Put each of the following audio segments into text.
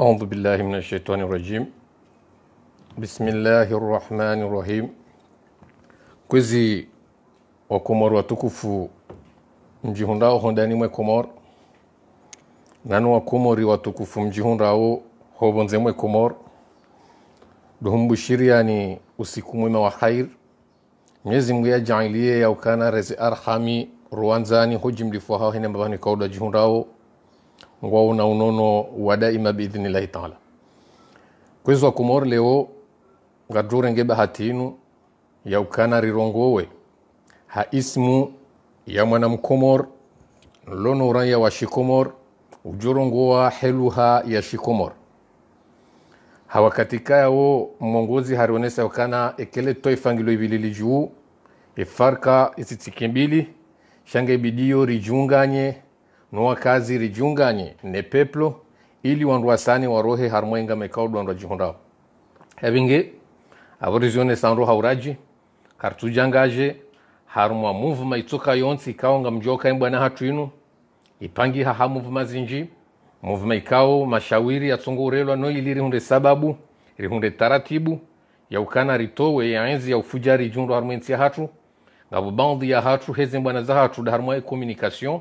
أعوذ بالله من الشيطان الرجيم بسم الله الرحمن الرحيم kwezi wakomoro watukufu mjihundao ho ndani mwe komor nanu wakomori watukufu mjihundao hobonze mwe komor duhumbushiriani usiku mwema wa khair mwenyezi mungu yajailie yaukana rezi arhami ruwanzani hojimlifuahao hene mabani kauda jihundao wao na unono wa daima biidhnillahi taala kwezi kumor leo ngadurenge bahatinu yaukana rirongowe ha ismu ya mwanamkomor lono raya wa shikomor ujorongowa heluha ya shikomor hawakatika yawo mongozi harionesa yaukana ekele to ifangilo ivilili juu ifarka isitikimbili shange bidiyo rijunganye n'owakazi rijunganye ne peplo ili wandu wasani warohe harmwenga mekaudu wandu wajihundao hevingi avorizione sanro hauraji kartujangaje harumwa muvuma itsoka yonse ikaonga mjoka na hatu inu ipangi haha muvu mazinji muvu ikao mashawiri yatsongorelwa no ili rihunde sababu rihunde taratibu ya ukana ritowe ya enzi ya ufuja rijundu harumwensi ya hatu ngavo baudhi ya hatu heze mbwana za hatu daharumwa e komunikasyon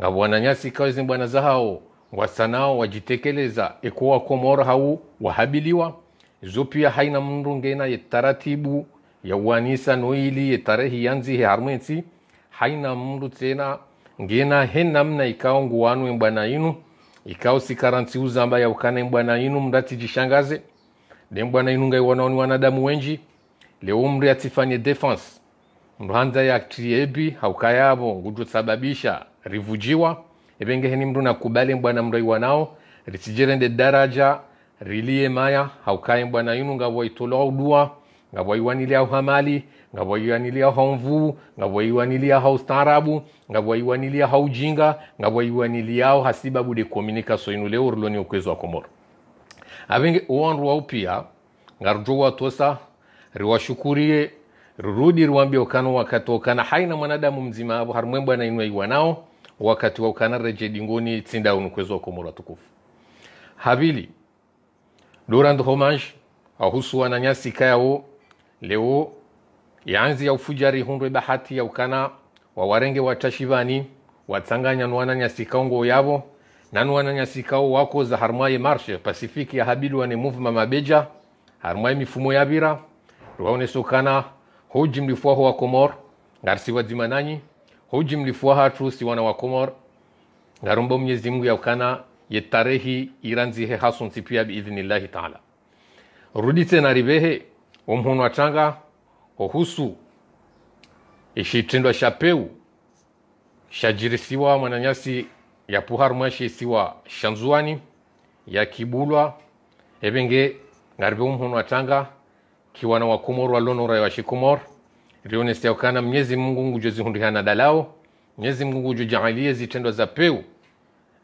ngabonanyasi kazi bwana zahao ngwasanao wajitekeleza ekuwa komora hau wahabiliwa izo pia haina mndu ngena taratibu ya yawanisa noili tarehi yanzi heharmwensi haina mndu tena ngena henamna ikao nguwanu mbwana inu ikao sikaransi uzamba ya yaukana mbwana inu mndati jishangaze de mbwana inu ngai wanaoni wanadamu wenji leo mri atifanye defense mruhanza ya haukayabo ngujo sababisha rivujiwa heni mndu nakubale mbwana mndoi wanao risijirende daraja rilie maya haukaye mbwana yinu ngavoitoloa dua ngavoiwanilia uhamali ngavoiwanilia haumvuu ngavoiwanilia haustarabu ngavoiwanilia haujinga ngavoiwaniliao hasibabude komunikaso yinu leo riloni okwezo wa komoro avenge uwanruwau pia ngarjowa tosa riwashukurie rirudi riwambie okano wakati okana haina mwanadamu mzima avo harimwe bwana inwaiwa nao wakati wa ukana reje dingoni tsinda kwezo wa komola tukufu Habili, durand homage ahusu na nyasika yawo leo, yanzi ya ufujari hundwe bahati ya ukana wa wa warenge wawarenge watashivani watsanganyanwana nyasikao ngo yavo nanwana nyasikao wako za harmwaye marshe pasifiki ya habili habilwane muvuma mabeja harmwaye mifumo ya yavira rwaone sokana hojimlifwaho wa komor ngarsiwa dzimananyi hojimlifwaha trusi wana wa komor ngarumbo mwenyezi mungu yaukana yetarehi iranzihe hasunsi pia taala rudi tena rivehe omhunu atanga hohusu ishitindwa e shapeu shajirisiwa mwananyasi siwa shanzuani yakibulwa evenge ngarive umhunu atanga kiwana wa komor walonora yawashikomor rione siyaukana mnyezi mungu nguje zihundihana dalao mnyezi mungu nguje jaalie zitendwa za peu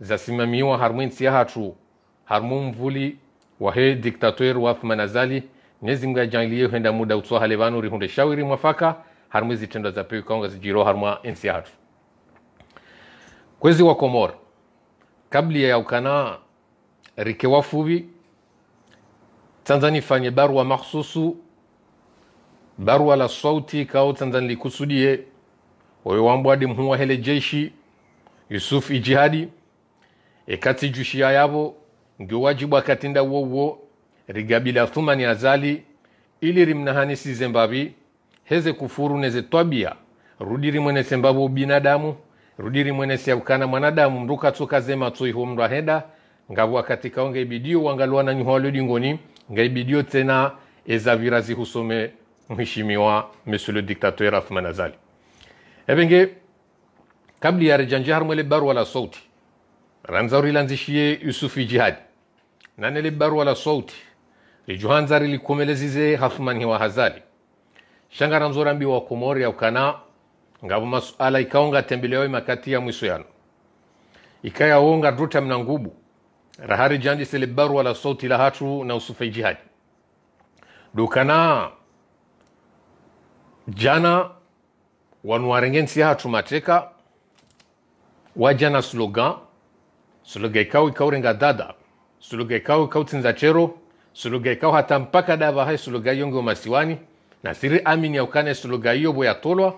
zasimamiwa harmwi nsiya hatu harmu mvuli wahe diktator wafumanazali mnyezi mungu ajaalie henda muda utsohale vanu rihunde shawiri mwafaka harmwi zitendwa za peu kaonga zijiro harmwa nsiya hatu kwezi wa komor kabli yaukana rike wafuvi tanzani fanye barua makhususu barua la sauti kao li kusuɗiye oyo wambwadi huwa hele jeyshi yusuf ijihadi ekati e yabo ngi wajibu akatinda wowwo rigabila thumani azali ili rimnahani size mbavi heze kufuru neze twabia rudiri mwenese mbavo binadamu rudiri mwenese yaukana mwanadamu mndu katsukazema tsoiho mndu aheda ngavo akatikao ngaibidio wangaluana nyuhwalodingoni ngaibidio tena ezavirazi husome mheshimiwa monsieur le dictateur Athman Azali ebenge kabli ya rejanje har mwele barua la sauti ranzauri lanzishie Yusufi Jihad nanele barua la sauti rijuhanza likomeleze Athman wa Hazali ranzora mbi wa Komori ya ukana ngabu masuala ikaonga tembelewe makati ya mwiso yano Ikaya wonga druta mnangubu. Rahari janji sele barua la sauti la hatu na Yusufi Jihad dukana jana wanuarengensi warengen si ha tumateka wajana slogan suluga ikau renga dada suluga ikau tinza chero suluga ikau hata mpaka dava hai suluga wa masiwani na siri amini ya yaukane suluga boya tolwa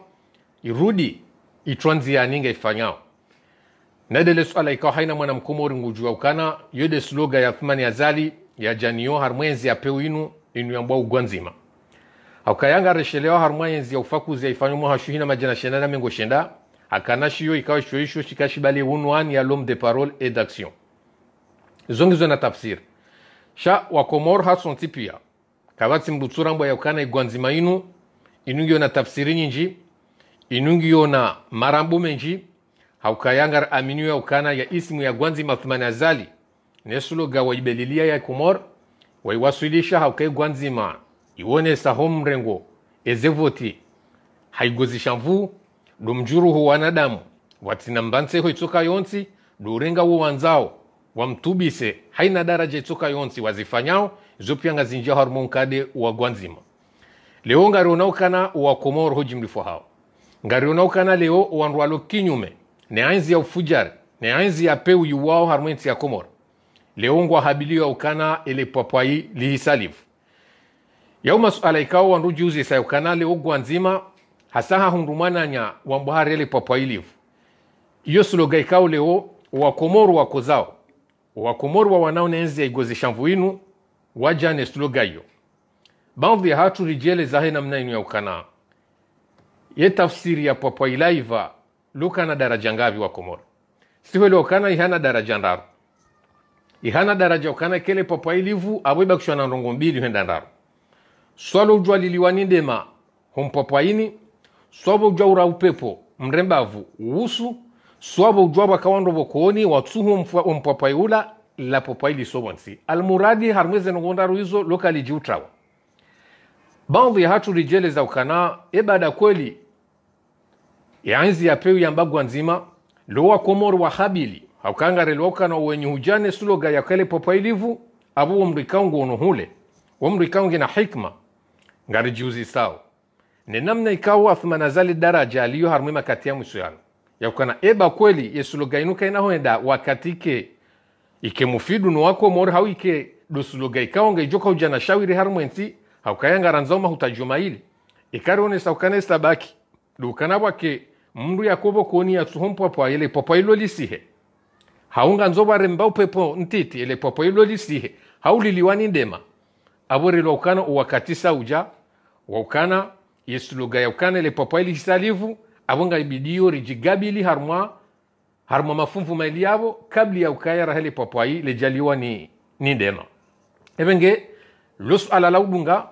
irudi itwanzi ya yaninga ifanyao nadele suala ikau haina mwana mkomori ngujua ukana yode suluga ya thumani ya zali ya janiyo harmwenzi ya peu inu inu mbwa ugwanzima auka yanga areshelewa harumwanyenzi yaufakuzi yaifanywa mwa hashuhi na majina shenda na shenda akana shiyo ikawa shoisho shikashibali unwani ya l'homme de parole et d'action zongizo na tafsir sha wakomor hasonti pia kavatsi mbutsura mbwa yaukana igwanzima inu inungiyo na tafsiri nyinji inungiyo na marambu menji haukayangar aminiyo yaukana ya isimu ya gwanzi mathumani azali nesulo ga waibelilia ya komor waiwasilisha haukai gwanzima iwonesa ho mrengo ezevoti haigozi haigozisha mvuu domjuruhu wanadamu watina mbanseho itsoka yonsi urenga wo wanzao wamtubise haina daraja itsoka yonsi wazifanyao zopyanga zinjia harumo nkade wagwa nzima leo ngarionaukana wakomoro ho jimrifo hao ngarionaukana leo wandu walo kinyume ne ainzi ya ufujari ne ainzi ya peu yuwao harumo ya komoro leo ngwa habiliwa ukana ele papwai lihisalifu yauma suala ikawo wandu juzi sayo kanali ogwa nzima hasaha hundumananya wambuharele papwailivu iyo suloga ikawo leo wakomoru wako zao wakomoru wa wanao ya wanaonenzi yaigozesha inu wajane suloga iyo baadhi ya hatu rijele zahe namna inu ya ukana ye tafsiri ya papwailaiva na daraja ngavi wakomoru sihwele ukana ihana daraja ndaru ihana daraja ukana kele papwailivu aboibakushwa na ndongo mbili henda ndaru swalo ujwa liliwani liliwanidema hompwapwaini swavo ujwa ura upepo mrembavu uhusu swavo ujwa wakawando vokooni watsuhu ompwapwai ula lapopwai lisowonsi almuradi harmweze nongonda ruizo lokali jiutrawa baadhi ya hatu rijeleza ukana ebada kweli ya yanzi ya yambagwa nzima lowa komoro wa habili haukangarelwa ukana wenye hujane suloga yakale popwailivu avo womrikaungu onohule womrikaungi na hikma ngarijuzi sawa ni namna ikawa thumana zali daraja aliyoharmwima makati ya mwisho mwisuyano yakukana eba kweli yesu yesuluga inuka inahoenda wakati ke ikemufidu no nuwako mori hau ike dusuluga ikaonga ijoka ujana shawiri enti harmwensi haukayangaranzauma hutajumaili ikarionesa ukanesa baki dukana wake mndu yakobo kuoni yatsuhompwapwa ele pwapwa haunga haunganzobware mba upepo ntiti ile ele pwapwa ilolisihe hauliliwani ndema aborelwa ukana uwakatisa uja waukana yesuluga yaukana ile papua ili hisalivu avonga ibidio rijigabili harma harma mafumvu maili yavo kabli ya ukaya rahele papwai lejaliwa ni ni dena evenge losuala la udunga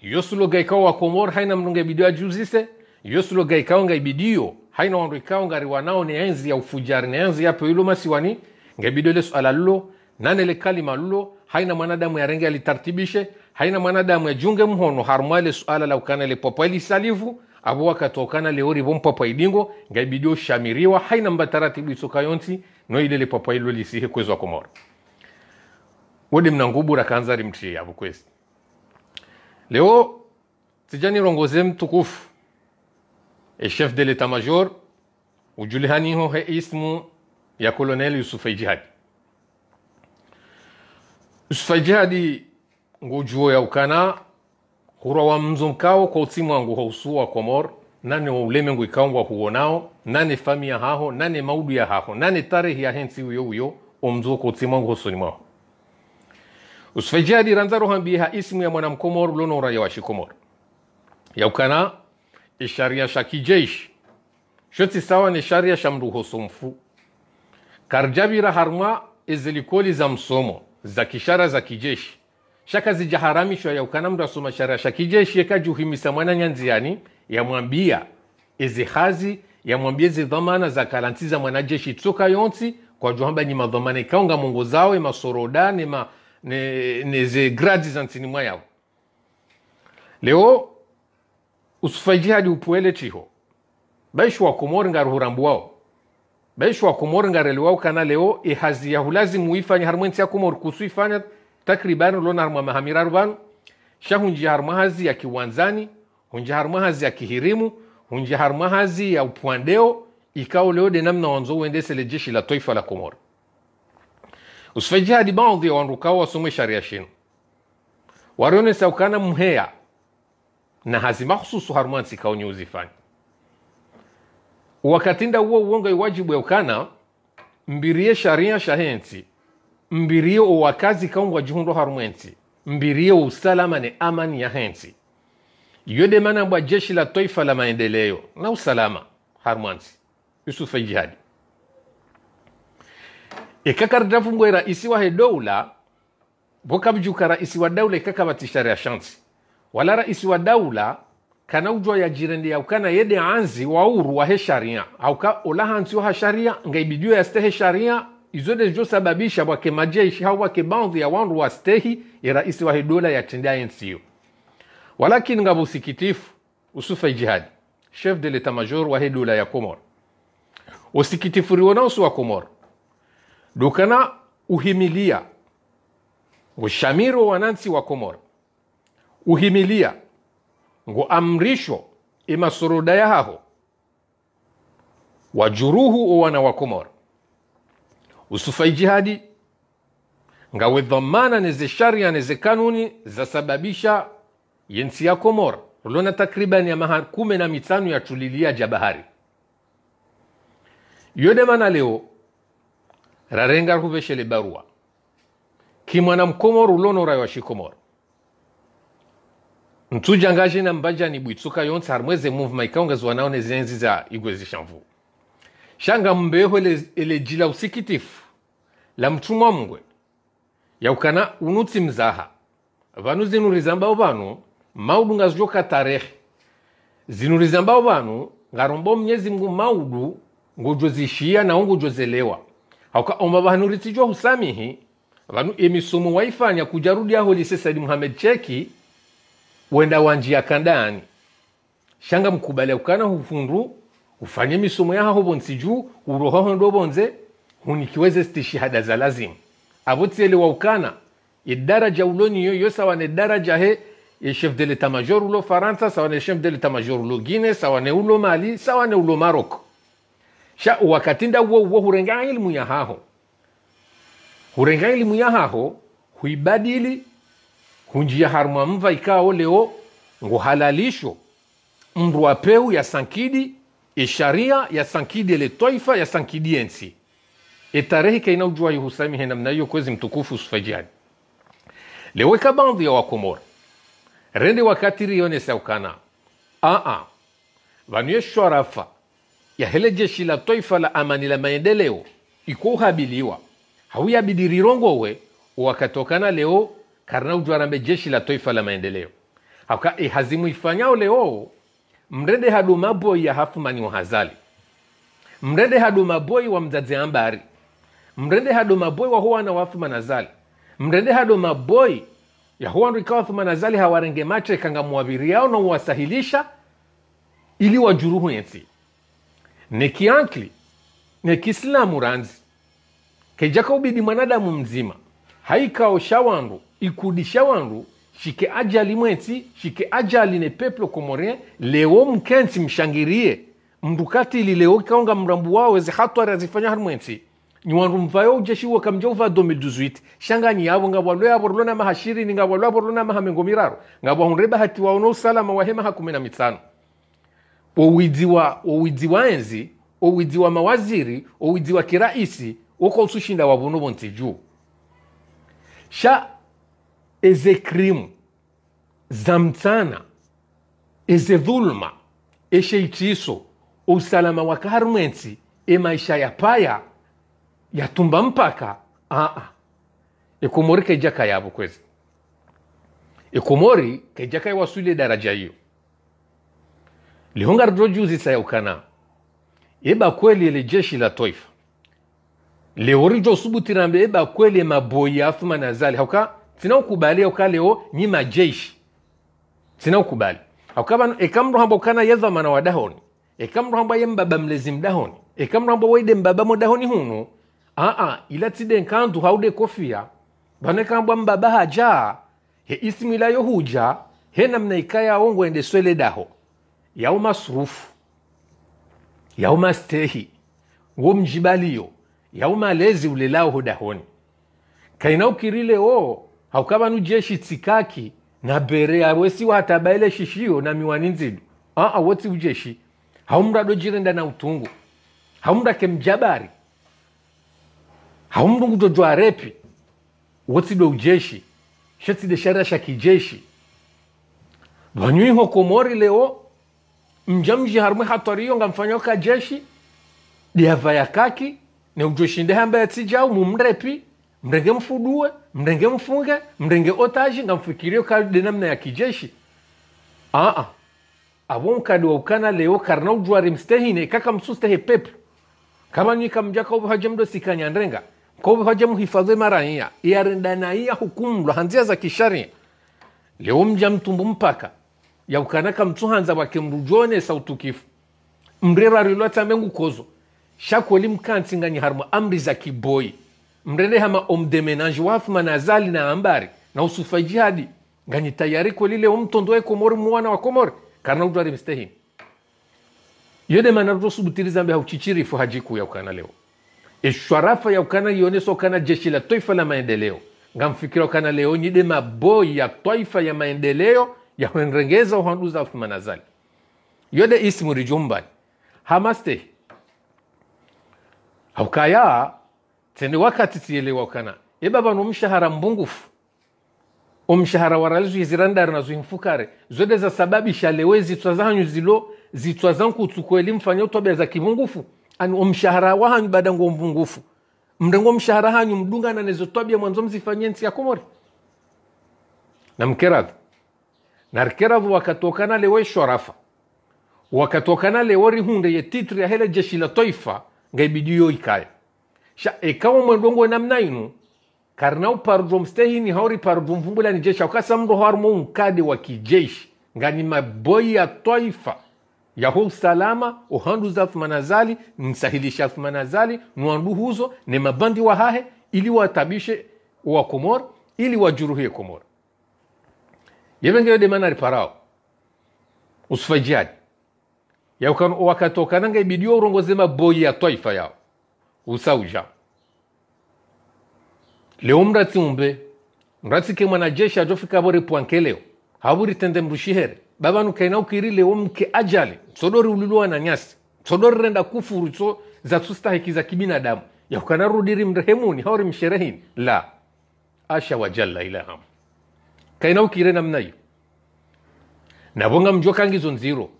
yosuluga ikawa wakomor haina mnunga ibidio ajuzise yosuluga nga ibidio haina wandu ikaonga riwanao ni enzi ya ufujari ni enzi ya ilo masiwani ngebidio ile suala lulo nane ile kalima lulo haina mwanadamu ya yarenge alitartibishe haina mwanadamu ajunge mhono harumale suala la ukana lipopa lisalivu abo wakatokana leori bompapa idingo ngaibidi oshamiriwa haina mbataratibu isukayonti no ile lipapa ilo lisihe kwezi wa komoro mnangubu mnangubura kanza rimtie abo kwezi leo tijanirongoze mtukufu e chef de l'état major ujulihaniho he ismu ya kolonel yusufai jihadi yusufai jihadi ngujuo ya ukana hurawa mzo mkao kwa utsimu wangu hausu wa komor nane wa uleme ulemengu ikaongwa huonao nane ya haho nane maudu ya haho nane tarehi ya hensi uyo uyo omzo kwa utsimu wangu hausu ni mwao usfejadi ranza rohambiha ismu ya mwana mkomor lono uraya ya washikomor ya ukana isharia sha kijeishi shoti sawa ni sharia shamru hausu mfu karjavira harma ezilikoli za msomo za kishara za kijeshi shakazi haramishwa yaukana mndu asoma sharia sha kijeshi ekajuhimisa mwana nyanziani yamwambia izi hazi yamwambia zi dhamana za kalanti za mwana mwanajeshi tsoka yonsi juhamba ni madhamana ikaonga mungu zao emasoroda nema neze gradi za ntsini mwa yao leo usufaji hadi upuele chiho baishu wa baishi wakomori ngaruhurambu wao baishu baishi wakomori ngareli wao kana leo ihazi hulazi muifanya harimwensi ya kusu ifanya takribani ulona mwa mahamiraru vanu shahunjiharumwa hazi ya kiwanzani hunjiharumwa hazi ya kihirimu hunjiharumwa hazi ya upwandeo ikawa leode namna wanzo uendesele jeshi la toifa la komora usfeji hadi baadhi ya wanrukao wasomwe sharia shino warione saukana mheya na hazi mahususu harumwansi kaonye uzifanya wakatinda uwo uonga iwajibu ya ukana mbirie sharia shahensi mbirie o wakazi kaungwa jihundo harumwensi mbirie o usalama ne amani ya hensi yode mana bwa jeshi la taifa la maendeleo na usalama harumwansi yusuf jihadi ikakaridafungwe raisi he doula bokabjuka raisi wa daula kakaba ikakabatishare ya shansi wala raisi wa daula kana ujwa ya jirende ya kana yede anzi wa uru wa he sharia au ka ola olahansi wa sharia ngai bidio ya ste he sharia izo nezosababisha bwake majeshi hau bwake bandhi ya wandu wastehi wa hidola ya tenda nsiyo walakini ngabo usikitifu usufa jihadi chef de l'etat major wa hidola ya komor usikitifu rionaosu wa komor dukana uhimilia ushamiro wanansi wa komor uhimilia ngo amrisho imasoroda yahaho wajuruhu wana wa komor usufai jihadi ngawe dhamana neze sharia neze kanuni zasababisha yensi ya komor ulona takriban ya maha kumi na mitano ya tulilia jabahari yode mana leo rarenga rhuveshele barua kimwana mkomoro ulonora washikomoro mtujangaje na mbaja ni bwitsuka yonse harimweze muvma ikaongezwa nao nezenzi za igwezisha mvuu shanga mbeho elejila usikitifu la mtumwa mngwe yaukana unutsi mzaha vanu zinuriza mbao vanu maudu ngazijoka tarehe zinuriza mbao vanu ngarombo mnyezi mngu maudu ngojo zishia nao ngujo zelewa vanu vahanuritsijwa husamihi vanu emisomo waifanya kujarudi aho lise lisesadi Muhammad cheki wenda wanjia kandani shanga mkubale ukana hufundu ufanye misomo yaho bonsi juu uroho ndo bonze hunikiweze stishihada za lazim lazima avotsielewa ukana idaraja uloni yo sawa ne daraja he ye chef de l'état major ulo faransa sawa ne chef de l'état major ulo guine sawa ne ulo mali sawa ne ulo maroko sha wakatinda uwo uwo hurenga ilmu ya haho hurenga ilmu ya haho huibadili hunjia harumwa mva ikao leo halalisho nguhalalisho mrwapeu ya sankidi e sharia ya sankidi ile toifa ya sankidi sankidiensi e tarehe kainaujua hena mna hiyo kwezi mtukufu sufajani leweka bandhi ya wakomora rende wakati rione saukana aa vanue shorafa ya hele jeshi la toifa la amani la maendeleo iko uhabiliwa hauyabidi we wakatokana leo karna ujua rambe jeshi la toifa la maendeleo hauka ihazimu e ifanyao leo mrede haduma ya yahafumanyi wahazali mrede hadu maboi wa mzadze ambari mrende hadoma boyi wahowana wafuma nazali mrende hadoma boyi yahowandu ikawafuma nazali hawarenge macha ikanga muwaviri yao uwasahilisha ili wajuruhu yensi nekiankli nekiislamu ranzi kejaka ubidi mwanadamu mzima haikao shawandu ikudisha wandu și că age alimentii și că age aline peplo comorien leo mkensi mshangirie mdukatili leo kaonga mrambu wawe zihatwari azifanya harmwensi niwarumva yo jeshi wo kamjo va 2018 shanga ni ngabo nga yabo lo na maha ni nga lo yabo lo maha mahamengo miraro ngabo hunreba hati wa ono salama wa hema hakumi na mitano owidziwa owidziwa enzi owidziwa mawaziri owidziwa kiraisi uko usushinda wabono bonti juu sha eze krimu za mtsana eshe itiso usalama wa e maisha ya paya ya tumba mpaka aa ikumori kejaka abu kwezi ikumori kejaka iwasule daraja hiyo lihongardo juzi ukana eba kweli ele jeshi la toifa leori josubu tirambe eba kweli e maboyi athumani azali hauka sinaukubali okalewo nyima jeishi sinaukubali akukaba ekamrohambo okana mana wa dahoni ekamrohambo aye mbaba mlezi mdahoni ekamrohambo waide mbaba modahoni hunu aa ila tide nkandu haude kofia vanekambwa mbaba haja he isimu ilayo huja he namna ongo ende swele daho yau masurufu yau mastehi wo mjibaliyo yau malezi ulelao hudahoni hodahoni kainaukirile o nu jeshi tsikaki na bere arwesiwa hatabaile shishio na miwani nzidu aa ah, ah, woti ujeshi haumra do jirenda na utungu haumra ke mjabari haumrungu dojwa repi do ujeshi shetide sharia sha kijeshi dwanywiho komori leo mja mji harumwe hatoriyo ngamfanyoka jeshi kaki ne diava yakaki ya yatsijau mumrepi mrenge mfudue mrenge mfunge mrenge otaji na mfikirio kadi namna ya kijeshi aa avo mkadi wa ukana leo karna ujwari mstehine kaka msustehe pepu kama nyika mjaka uvi haje mdo sikanyandenga kovi haje mhifadhi maraiya iarindanaia hukumlwa hanzia za kisharia leo mja mtumbu mpaka ya ukana yaukanaka mtsuhanza wake mrujone sautukifu mrerarilwatamengukozo shakweli mkantsinganyi harimu amri za kiboi mrende hama omdemenage wafu manazali na ambari na usufajihadi nganye tayari lile kwelile omtondoe komori mwana wa komori karna udwari mstehini yode manarutosubutiriza mbe hauchichirifu hajiku ya ukana leo e sharafa ya ukana ionesa ukana jeshi la toifa la maendeleo ngamfikira ukana leo nyide maboi ya toifa ya maendeleo ya yahwenrengeza uhanduza afu manazali yode ismurijumbani hamaste haukaya tende wakati tiyelewa kana ye babano mshahara mbungufu omshahara warali zwizirandari na zwimfukare zwede zasababisha lewe zitwa hanyu zilo zitwa zankutukweli mfanya utwabea za kimungufu ani wa hanyu badango mbungufu mrengo mshahara hanyu mdunga na nezo nezotwabia mwanzo mzifanye nsi ya kumori na na narkeravu wakatokana lewe shorafa wakatokana lewe rihunde ye titri ya hele jeshi la toifa ngaibidi yo ikaya sha ekawo mwendo ngo namna ino karina uparudwa mstehini hauri parudwa vumbula ni jeshi akasa akasamndo harmo nkade wa kijeshi ngani maboi ya toifa ya salama yaho manazali nsahili thumanazali manazali nuandu huzo ne mabandi wa hahe ili watabishe wa komor ili wajuruhie komora de manari parao ya usufajiadi yakatokananga ibidio urongoze maboi ya toifa yao usa usauja leo mratsi umbe ke mwana mwanajeshi ajofika vore puanke leo haburi tende mrushihere bavanukaina ukiri leo mke ajali msodori ululua na nyasi msodori renda kufuru tso za tusta tustahiki za kibinadamu rudiri mrehemuni hauri msherehini la asha wajalla ilaham kaina ukire namna hiyo mjoka angizo nziro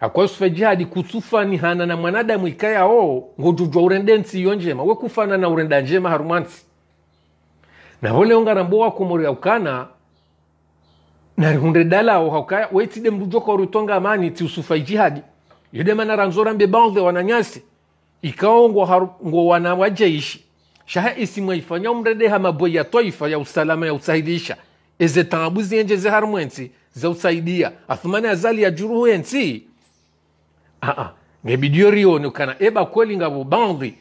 akwasufejadi hana na mwanadamu ikayao ngotujwa urendensi iyo njema wekufana na urenda njema harumwansi navo leo ngarambo wakomorya ukana narihunde dalao haukaya weitide mrujoka urutonga amani tiusufa ijihadi yedemana ranzora mbe baudhe wananyasi ikao ngo wana wajeishi shaha isimwa ifanya umredeha maboi ya toifa ya usalama ya usaidisha eze tangabuzi enje ze ziharumwensi za usaidia athumani azali ya juruhu ensi Aa, ah, ah. ngebidiorio kana eba kweli ngabo bandhi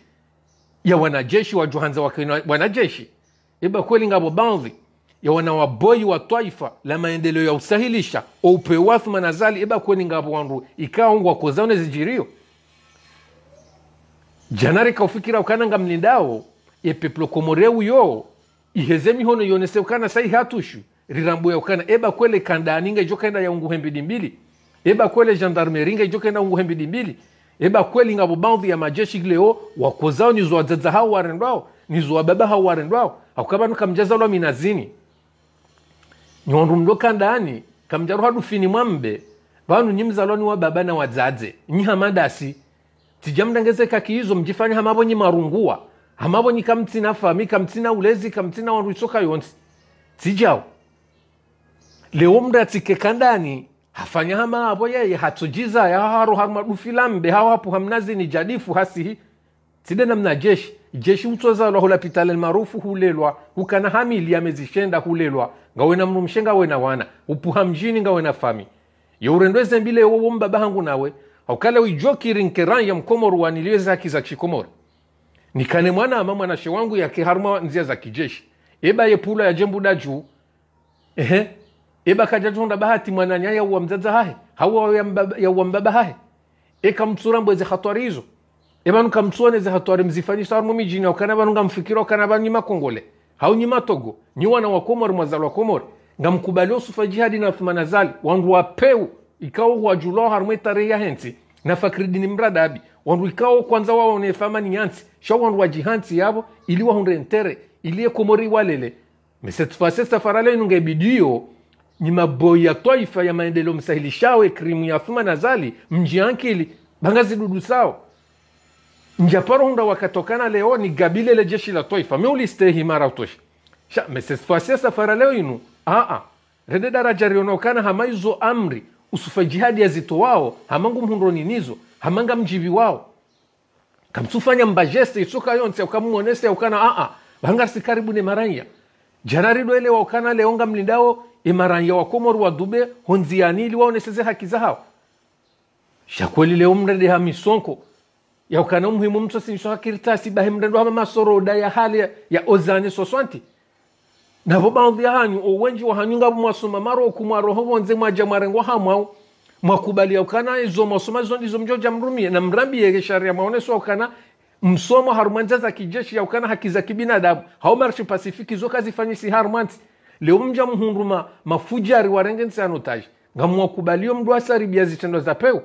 ya wanajeshi wa juhanza wake wanajeshi eba kweli ngabo bandhi ya wanawaboi wa twaifa la maendeleo ya usahilisha oupewafu manazali eba kweli ngabo wandu ikaongwa kozaone zijirio janare kaufikira ukananga mlindao epeplo komoreu yo iheze mihono yonese ukana sai hatushu rirambuya ukana eba kweli kandaninga ijo kaenda ungu hembidi mbili eba kwele gendarmeri nga ijo kenda nguhe mbili mbili eba kweli ngabo baadhi ya majeshi leo wakozao nizowadzaza hao warendwao nizowababa hao warendwao akukabanu kamjazalwa minazini nyondu mdoka ndani kamjaru hadu fini mwambe vanu nyimzalwani ni wababa na wadzadze nyi hamadasi nyihamadasi kaki hizo mjifani nyi marungua nyi kamtina fami kamtina ulezi kamtina wandu isoka yonsi tijao leo mndatsikeka ndani hafanya hama avo yeye hatsujiza yaharu hamadufilambe hamnazi ni jadifu hasihi side namna jeshi jeshi hula pitale marufu hulelwa hukana hamili amezishenda hulelwa ngawena mrumshenga wena wana upuha mjini ngawena fami yourendo mbile wowo mbaba hangu nawe haukale uijokiri nkeran ya mkomoru waniliweza haki za chikomori nikane mwana ama mwanashe wangu yake haruma nzia za kijeshi eba yepula ya jembu da juu ibakhajatonda bahati mwananya yauwa mdzadza hahe ya uwa mbaba hahe ekamtsura mbweze hatwari izo evanu kamtsua neze hatuari sawa mzifanyisa arumo mijini aukana vanu mfikiro aukana vanu nyima kongole hau nyima togo ni wana wakomori komori mwazali wa komori ngamkubali osufa jihadi na thumana zali wandu wapewu ikawo wajulao harumo ya hensi na mbrada abi wandu ikawo kwanza waone ni yansi shwa wandu wajihansi yavo ili hundre ntere iliye komori walele mese tufasesta mesetufase nunga ibidiyo ni maboi ya twaifa ya maendeleo msahili msahilishawo ekrimu ankili bangazi dudu sao njaparo hunda wakatokana leo ni gabile le jeshi la twaifa meulistehi mara utoshi sha mesesfasia safara leo inu aa rede daraja rionokana hama izo amri usufa jihadi zito wao hamangu mhundoni ninizo hamanga mjivi wao kamsufanya mbajeste isuka yonse ukamuonese ukana aa bangarsi karibu ne maranya janari jararidwele waukana leonga mlindao imaranya e wakomoru wadube wao neseze haki zahawa shakweli leo mrede ha misonko ya ukana muhimu mtu sinsho hakiritasi bahe mrendo hama masoroda ya hali ya ozani soswanti navo baadhi hanyu owenji wahanyu ngabo masoma maro okumwaroho wonze mwaja hamau hamwau ya ukana izo masoma zo ndizo mjo mrumie na mrambi ya sharia maone so ukana msomo harumanza za kijeshi ya ukana haki za kibinadamu haumarshi pasifiki zo kazi fanyisi harumanti leo mja mhunduma mafujari warenge nsano tashi ngamwakubalio mndu asaribia zitendo za peu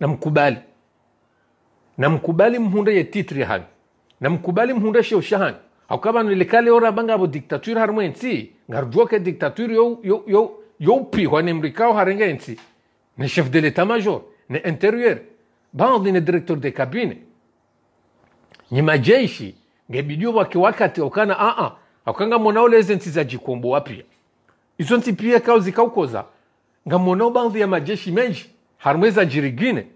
namkubali namkubali mhunde ye titri hani namkubali mhunde sheusha hani hakukavanu ilikale ora bangavo diktaturi harimo ensi ngarjuoke diktaturi youpihwa nemrikao harenge ensi ne chef de l'état major ne interieur bandi ne directeur de cabine nyimajeshi ngebidio wakiwakati wakana aa akukanga mwonaole ezi ntsi zajikombowa pia izo nti pia kao zikaukoza nga mwonao bandhu ya majeshi menji harimu jirigine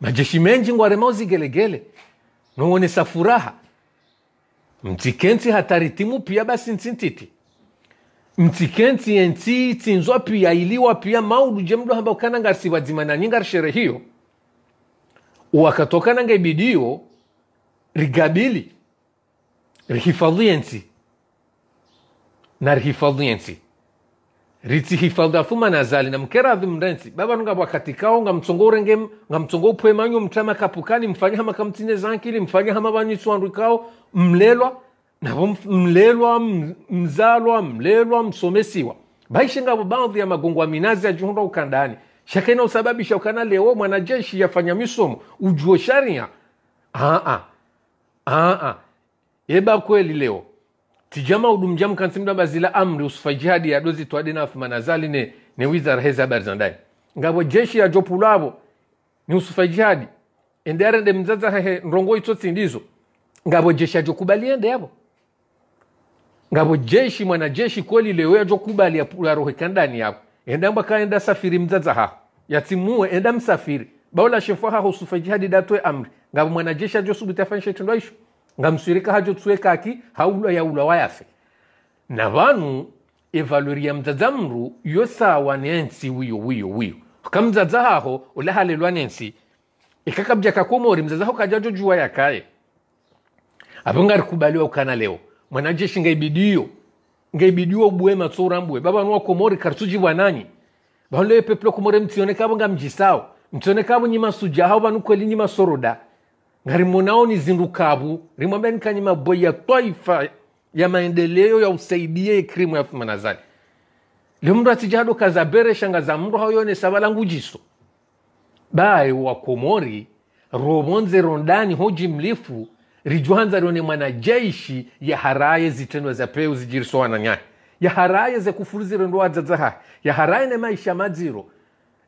majeshi menji ngwaremao zigelegele nowonesa furaha mtikenti hatari timu pia basi ntintiti mtikenti enti tinzwa pia iliwa pia mauluje mdu hamba ukananga arsiwadzimana nyinga arishere hiyo wakatoka wakatokananga ibidiyo rigabili rihifadhi enti na rihifadhi rihifadhiensi ritihifadhafu afuma na mkeradhi mrensi babanunga bwakatikao ngamtsongourenge ngamtsongo upwemanyo mtama kapukani mfanye hama kamtine zankili mfanye hama banyiswandwikao mlelwa navo mlelwa mzalwa mlelwa msomesiwa baishengavo baadhi ya magongwa minazi ajihunda ukandani shakaina usababisha ukana lewo mwanajeshi yafanya misomo ujuo sharia aa aa eba kweli leo tijama udum jam kan simda bazila amri usfa jihadi ya dozi twadina afmana zali ne ne wizara hezi habari za ndani ngabo jeshi ya jopulavo ni usufa jihadi enderende mzaza hehe ndongo itsotsi ndizo ngabo jeshi ajokubali ende yabo ngabo jeshi mwana jeshi kweli lewe ajokubali aroheka ndani yako endamba kaenda safiri mzaza ha ya yatsimue enda msafiri baula shefu ha usufa jihadi datwe amri ngabo mwana mwanajeshi ajosubuti afanyisha tindo aisho ngamswirika hajo tsweka tsuwekaki haulwa yaulwa wayafe na vanu evaluria mdzadzamndu yo sawa nensi wiyo wiyo wiyo kamdzadza haho ulahalelwa nensi ikakabja e kakomori mdzadzaho kajajo juwa yakaye apo ngarikubaliwa ukana leo mwanajeshi ngaibidiyo ngaibidiwa ubue matsora mbue baba nuwa komori karitsujibwa nanyi vanule peplo mtsioneka mtsionekavo ngamjisao mtsionekavo nyimasujahao vanukweli nyimasoroda nga rimonaoni zindukabu nikanye maboi ya taifa ya maendeleo ya usaidia ekrimu zali manazali limndu atijado kazabere shanga za mndu haoyone sabalangujiso baye wakomori romonze rondani hoji mlifu rijuanza rione mwana jeishi ya mwanajeishi yaharaye zitenwe zapeu zijirisowana nyaye yaharaye zekufuruzire ndo ya haraye ne maisha madziro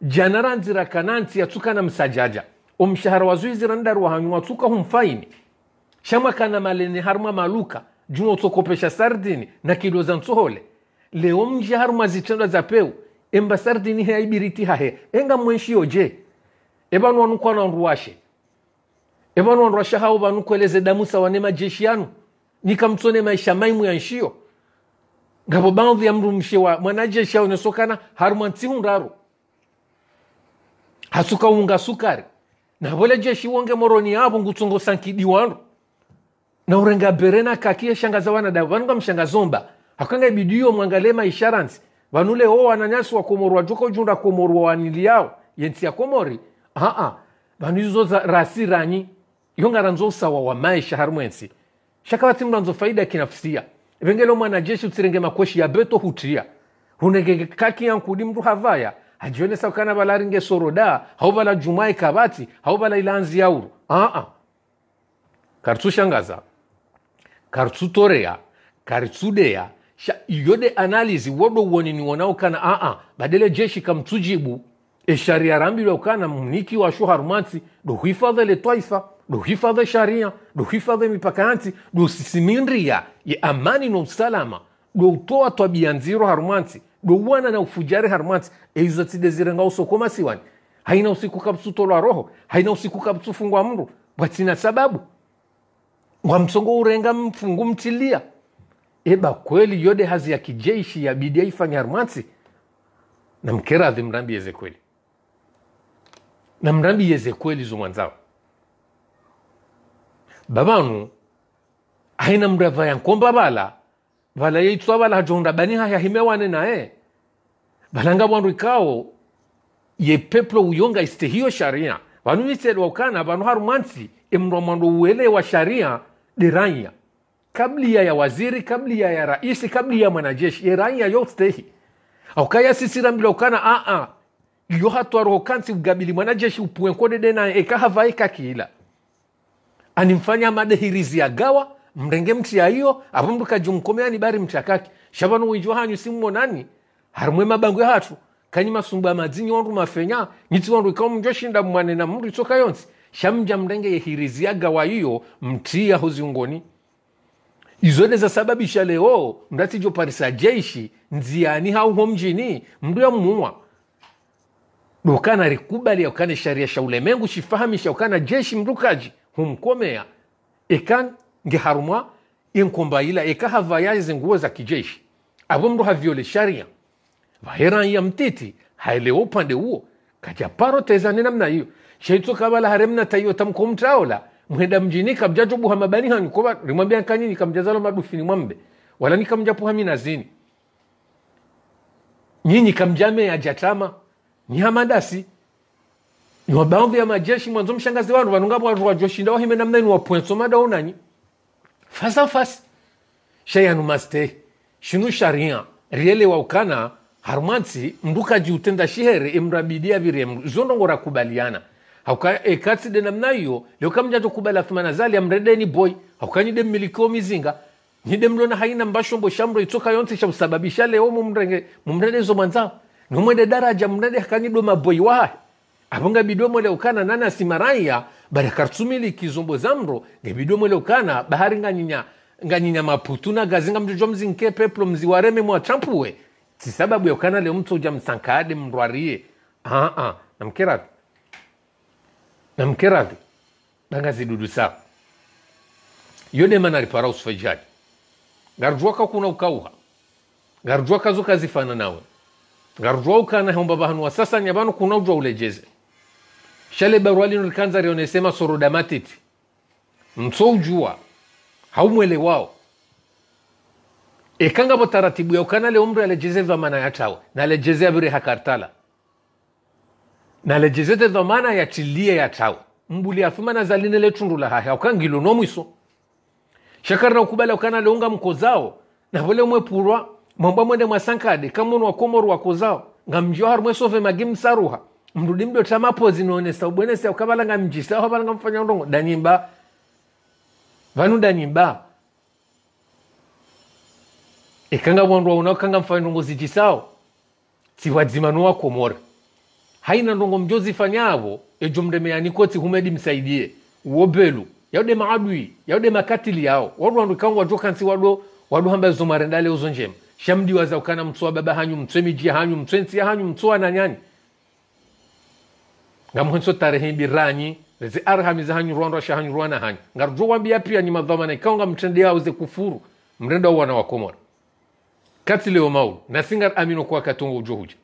janaranzira kanansi yatsukana msajaja omushahara um wa zuhizira ndaruwa hanyuma tsuka humfaini shamakana malene haruma maluka juma utsokopesha sardini na kilo za ntsohole leo mji haruma zitendwa za peu emba sardini ibiriti hahe enga mwenshi je ebanu wanukwana wanruwashe ebanu wanruwasha hao vanukweleze damusa wanema jeshi yanu nikamtsone maisha maimu ya nshiyo ngabo bandhi ya mrumshe wa mwanajeshi yao nesokana haruma ntsihunraru hasuka unga sukari navola jeshi wonge moroni yavo ngutsongo sankidi wano na urenga berena kakie shangaza wanadamu vanunga mshangazomba hakanga ibidiyo mwangalema insurance vanule o wananyasi wakomorwa joko junda komorwa wanili yao yensi ya komori aa vanhu izo rasi ranyi yongaranzo usawa wa maisha harimwensi shakavatsi mranzo faida kinafsia mwana jeshi utsirenge makoshi ya beto hutia hunenge kaki yankudi mndu havaya ajone sakana balaringe soroda hau bala juma ikabati hau bala ilanzi yauro aa karitsu shangaza karitsu toreya karitsu deya iyode analizi wodo uonini wonaukana aa badele jeshi kamtsujibu esharia rambilwa ukana mniki wa shuharumati dohuifadhele twaifa dohuifadhe sharia dohuifadhe mipaka yanti dosisimindria ye amani no usalama doutoa twabia nziro harumanti dowana na ufujari harimati eizo uso koma siwani haina usiku psuto lwa roho haina usiku usikuka fungwa mndu bwatsina sababu wa msongo urenga mfungu mtilia eba kweli yode hazi ya kijeshi kijeishi yabidi ifanya harimati na mkera mkeradhi mrambi kweli na mrambi yezekweli zo mwanzao babanu haina mrava ya nkomba bala vala yeitswa bala hajonda bani haya himewane naye balanga bwandu ikao ye peplo uyonga hiyo sharia vanu miseli waukana vanu haru mansi imrwa mwandu uelewa sharia diranya kablia ya waziri kablia ya raisi kabli ya mwanajeshi iranya yostehi aukaya sisirambila ukana aa iyo hatwaroho kansi ugabili mwanajeshi upuenkodede naye ekahava ekakila animfanya madehirizi yagawa mrenge mti yaiyo apo mndu kajumkomeani bari mtakaki shavanu winjwa hanyu simumonani harumwe mabangu ehatu kanyi masumbu madzinyi wandu mafenya nyitsi wandu ikaomnjoshinda mmwane na mndu itsoka yonse shamja mndenge yehiriziagawa iyo mtia hoziungoni izone zasababisha leo mndatijo parisa jeishi nziani hauho mjini mndu ya yamuwa dokana rikubali ukane sharia sha ulemengu shifahamisha ukana jeshi mndukaji humkomea ekan inkomba ila ekahavaya nguo za kijeshi avo mndu haviole sharia vaheranya mitety haileo upande huo kajaparo tezane namna hiyo shaitsoka kavala haremna taiyo tamkomtraola mwenda mjini kabjajobuha mabani hanyu koba rimwambia kanini kamjazalo madufini mwambe wala nikamjapuha minazini nyinyi kamjame ajatama ni hamandasi ni wabamvu ya majeshi mwanzo mshangazi wanu vanungapo watu wajoshinda wahime namna ni wapwenso madaonanyi fasa fasi shayanu maste shinu sharia riele ukana harumantsi mndu utenda shihere imrabidia viremu zondongora kubaliana hauka ekatsi de namna iyo leo kamja kubala thumana zali amredeni boy haukanyide mmilikio mizinga nide mlona haina mbasho mbo shamro itoka yonse shamsababisha leo mumrenge mumrede zo mwanzao numwende daraja mrede do maboy wa abonga bidomo leo ukana nana simaraya bara kartsumili kizombo zamro gebidomo leo ukana bahari nganyinya nganyinya maputuna gazinga mjojo mzinke peplo mziwareme mwa trampuwe si sababu ya ukana leo mtu uja msankaade mrwarie Aa, namkerati namkerati dangazidudu sako yodemanaripara usufajadi ngarujwa kuna ukauha ngarujwa kazo kazifana nawe ngarujwa ukanahomba bahanu wa sasa nyabanu kuna ujwa ulejeze shale barwali lino likanza rionesema sorodamatiti mtso ujua haumwele wao ekanga bo taratibu kana yaukana umri alejeze dhamana yatawe nalejezea vire hakartala na nalejezete dhamana ya chao mbuli afuma na afima nazalinele tundula hahe aukangilo nomwiso shakari naukubala ukana unga mkozao na mwe mwepurwa mwamba mwende mwasankade kamono wakomoro wakozao ngamjio haru sove magi msaruha mrudi mdo tamapozi nonesa ubwenesa ukavalanga mjisa hovalanga mfanya ndongo danyimba vanu danyimba ekanga bwandu waona kanga mfano ngozi chisao tiwadzimanua komora haina ndongo mjozi fanyavo ejo mndemeyaniko humedi msaidie uobelu yaude maadui yaude makatili yao wadu wandu kangu wajokansi wado wadu wadu hamba zumarendale uzo njema shamdi waza ukana mtsoa baba hanyu mtswe mijia hanyu mtswe nsi hanyu mtsoa na nyani ngamhonso tarehe biranyi rezi arhamiza hanyu rwanda shahanyu rwana hanyu ngarujo wambia pia ni madhama na nyimadhamana mtende yao ze kufuru mrenda uwana wakomora katileo na nasingar amino ko katongo johuje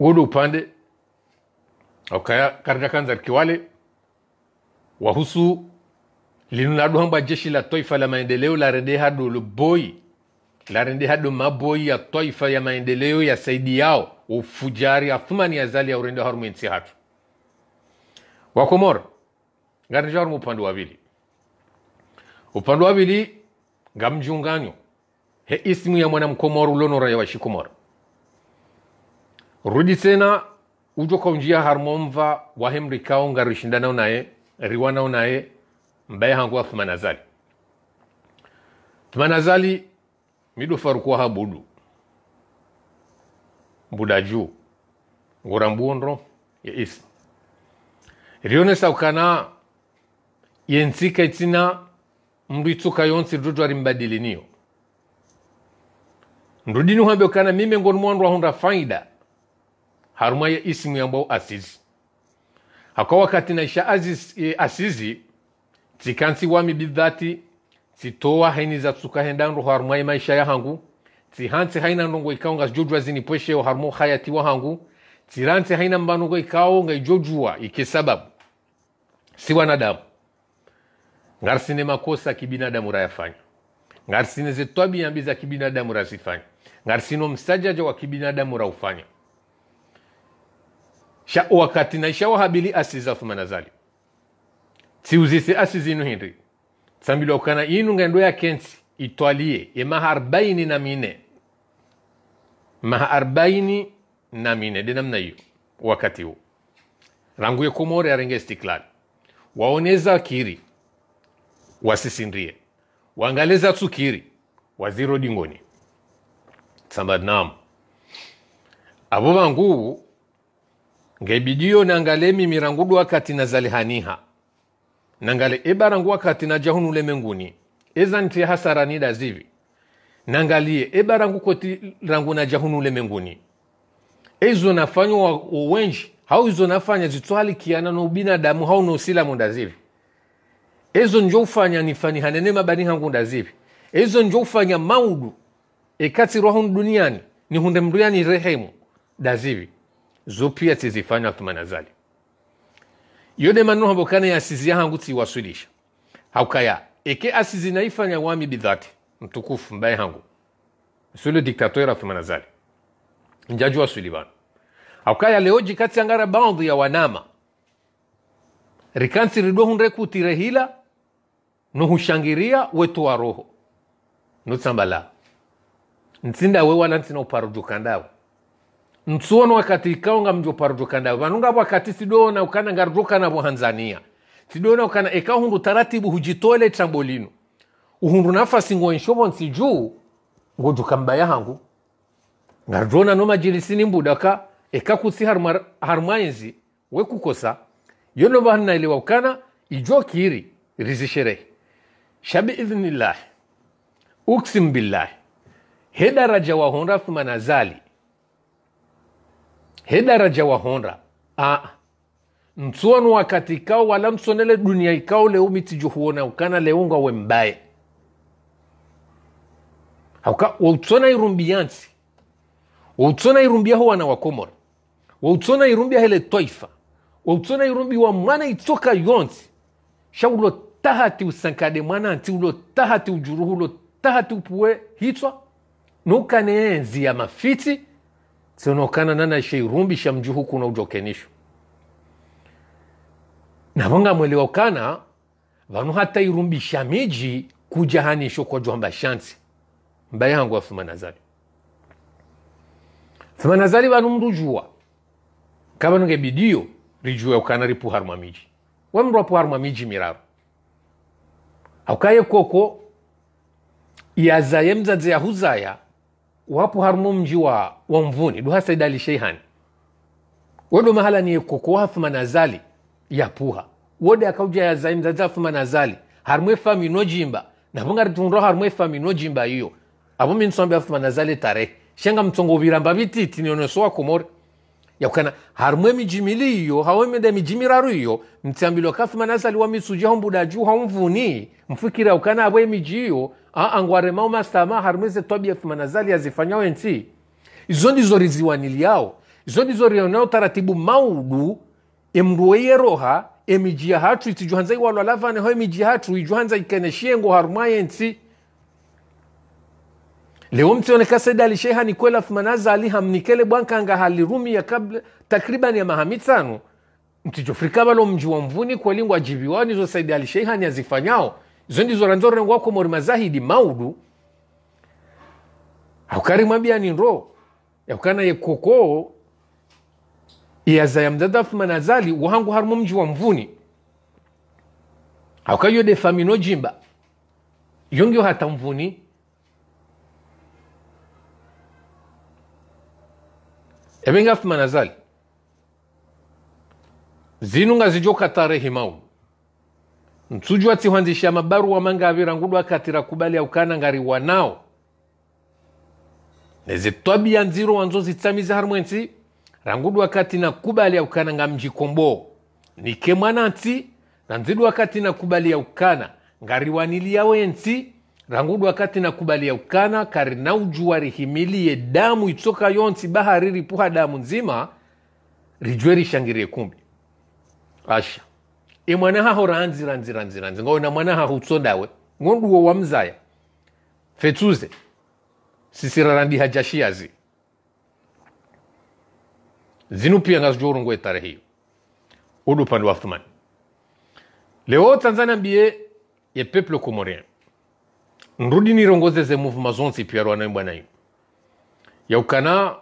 wodo upande akaya karda kanzar kiwale wahusu linunaɗo hamba jeshi la toifa la maendeleo la rende hadu lo boyi la rende haɗo maboyi ya toifa ya maendeleo ya saidi yao ufujari afumani ya zali ya urende harumu ensi hatu wakomor ngarnija harumu upande wa pili upande ngam he ismu ya mwanamkomoro ulonora ya washikomoro rudi tena ujo kaunjia harmomva Kaunga rishindana naye riwana naye mbaye hangu thumanazali thumanazali midu farukuwa habudu buda juu ya ismu rione saukana yensika itina mlitsuka yonse dzodzi ari mbadili niyo ndudini uhambio kana mime ngoni mwandu ahunda faida haruma ya isimu yambao asizi hakwa wakati naisha aziz, e, asizi tikansi wami bidhati tsitowa haini za tsuka henda hendandu haruma ya maisha ya hangu tihansi haina ndongo nga jojwa zini pweshe zinipwesheo harumo wa hangu tsiransi haina mbanongo nga ijojwa ikisababu si wanadamu ngati makosa akibinadamu rayafanya ngati sine zitabia mbi za kibinadamu razifanya ngati sino msajaja wa kibinadamu raufanya sha wakati isha wahabili asi za thumana zali tsiuzise asi zinu hinri tsambilwa kukana inu ngendo ya kensi itwalie yemaha arbaini na mine maha arbaini na mine de namna hiyo wakati huo rangu yekomore arenge istiklali waoneza kiri wasisindie wangaleza tsukiri waziro dingoni sambadnam dinamu avo vanguvu ngebidiyo nangale mimirangudu ngudu wakati nazalihaniha nangale ebara ngu wakati najahunu ulemenguni ezantiye hasaranida zivi nangalie ebarangu koti rangu najahunu ezo eizo nafanywa uwenji hau izo nafanya zitswalikiana no ubinadamu hau no usilamu ndazivi ezo nifani hanene mabani hangu ndazivi ezo njoufanya maudu ekatsirwa hunu duniani ni hunde mduyani rehemu dazivi zopia tizifanya thumana zali yode manu habokane ya sizi ya hangu tiwasulisha haukaya eke asizi naifanya wami bidhati mtukufu mbae hangu sule diktatora thumana zali njaju wa bana haukaya leoji kati angara bandu ya wanama rikansi ridwa hunre kutirehila nuhushangiria wetu wa roho nutsambala ntsinda we wala ntsina uparujuka ntsuono wakati ikaonga mji uparujuka vanunga wakati sidona ukana ngarujuka navo hanzania sidona ukana eka hundu taratibu hujitole chambo lino uhundu nafasi ngoenshovo nsi juu ngojuka mbaya hangu ngarujona no majilisini mbudaka eka kutsi harumwaenzi kukosa yono vahannaelewa ukana ijo kiri rizisherehe idhnillah. uksim billah he daraja wahonra fumana zali he daraja wahonra a mtsuanu wakati ikao wala mtsonele dunia ikao leu mitijuhuona ukana leunga we mbaye hauka wautsona irumbiansi. wautsona irumbia ho wana wakomora wautsona irumbia hele toifa wautsona irumbia wa mwana itoka yonsi shaulo tahati usankade mwana anti ulo tahati ujuruhu ulo tahati upuwe hitwa nukane enzi ya mafiti sionokana nana sheirumbi sha mjuhu kuna ujokenisho navo ngamwelewokana vanu hata irumbi irumbisha miji kujahanisho kwa jwamba shansi mbaya hangu afumanazari fumanazari vanu mrujua kavanonge bidio rijue ukana ripuharumwa miji wemrwapuharumwa miji miraru haukaye koko yazaye mzadzi yahuzaya wapo harumu mji wa wamvuni duhasaidali sheihani wodo mahala ni koko wahafuma nazali yapuha wode akauja yazaye mzadze hafuma nazali harumo efami inojimba navungaritundro harumo efami inojimba iyo avo minsombe hafuma nazali tarehe shenga mtsongo viramba vititi nioneso wakomore yakukana harimwe mijimili iyo hawemeda emijimi iraru iyo mtsambilo kafuma nasali wamisuja hombuda juu haumvuni mfikira ukana abwe emiji iyo ah, angwaremao mastama harimwe ze twabia fuma nazali azifanyao ensi izo ndizo riziwaniliao izo ndizo rionao taratibu maudu emruwe yeroha emiji ya hatru itijuhanza iwalwalavane ho emiji ya hatru ijuhanza ikene shiengo harumwa yensi leomtionekaseda lisheha kwela fumanaza ali alihamnikele bwankanga halirumi ya kabla takriban ya mahamisanu mtijofrikavalo mji wa mvuni kwelingwa jibiwao nizo saidi ali alisheihani azifanyao izo ndizo ranzorengo wako morimazahidi maudu aukarimwabiani nro yaukana yekokoo iyazaya mzada fumanazali wahangu harumo mji wa mvuni aukayo defamino jimba yongyo hata mvuni ebengafumana zali zinu ngazijwa katare himau mtsuju mabaru mabaruwa manga avirangudu akatira kubali ukana ngari wanao ya nziro wanzo zitsamiza harumwensi rangudu akati na kubali ukana nga mjikombo nike mwanansi na nzidu akati na kubali aukana ngariwanilia rangudu wakati nakubalia ukana kari naujua rihimilie damu itsoka yonsi bahari ripuha damu nzima rijwe rishangirie kumbi asha imwanahaho e ranzi ranzi ranzi ranzi ngaona mwanahaho utsodawe wa wamzaya fetsuze sisirarandiha jashiyazi zinu pia ngazijorungu etare hiyo udu upande wa athumani leo tanzania mbie ye peuple comorien nrudi nirongozeze muvuma zonse piyarwano bwanayi yaukana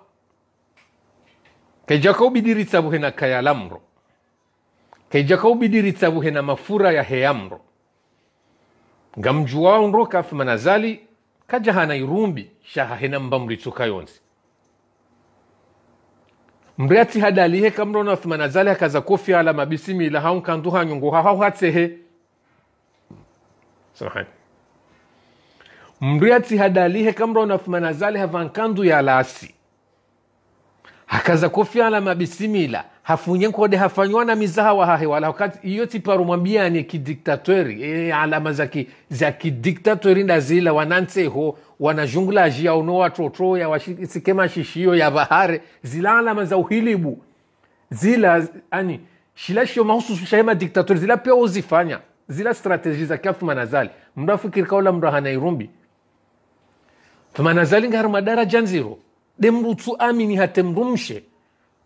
kaija kaubidiritsa buhe na kayalamro kaija kaubidiritsa buhe na mafura ya heyamro ngamjuwao nro kafumanazali kajahana irumbi shahahena mba mritsuka yonse mriatsi hadalihe kamrona fumanazali hakaza kofi ala mabisimila haunkanduhanyongo hahauhatsehe samahani mriati hadalihe kamrona fumanazale havankandu ya lasi hakaza kofiala mabisimila hafunye hafanywa na mizaha wa wahahe wala wakati iyo tiparu mwambia ni kidiktatori e, alama za ki kidiktatori ndazila wananseho wanajungulajia uno trotro ya wasikema shishio ya bahare zila alama za uhilibu zila ani shila shio mahusu shahema diktatori zila pia uzifanya zila strategi za kafumana zali mdafu afikirikaula mndu hanairumbi mana zalinga har madara janziro demrutsu amini hatemrumshe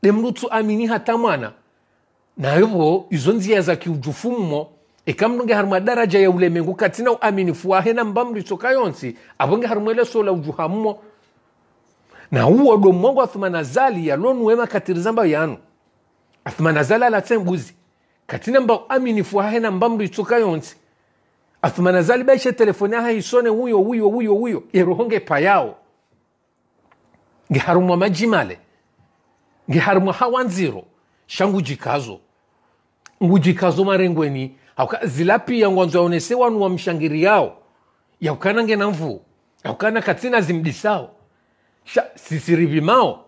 demrutsu amini hatamwana nayovo izo nziya za kiujufummo ikamnonge har madaraja ya ulemengu katina uamini fuahe na mbamriso kayonsi avonge har mweleso la ujuhammo na uwo domongo athumana zali yalonuwema katirizamba yanu athumana zali alatembuzi katina mba uaminifu fuahe na mbamriso kayonsi athmanazali baisha telefoni aha isone wuyo wuyo wuyo wuyo yeroho ngepayawo ngiharumwa majimale ngiharumwa hawanziro ngu jikazo marengweni hauka zilapia ngwanzo yaonese wanu wa mshangiri yao yaukana ngena mvuu yaukana katsina zimdisao Sha, sisirivimao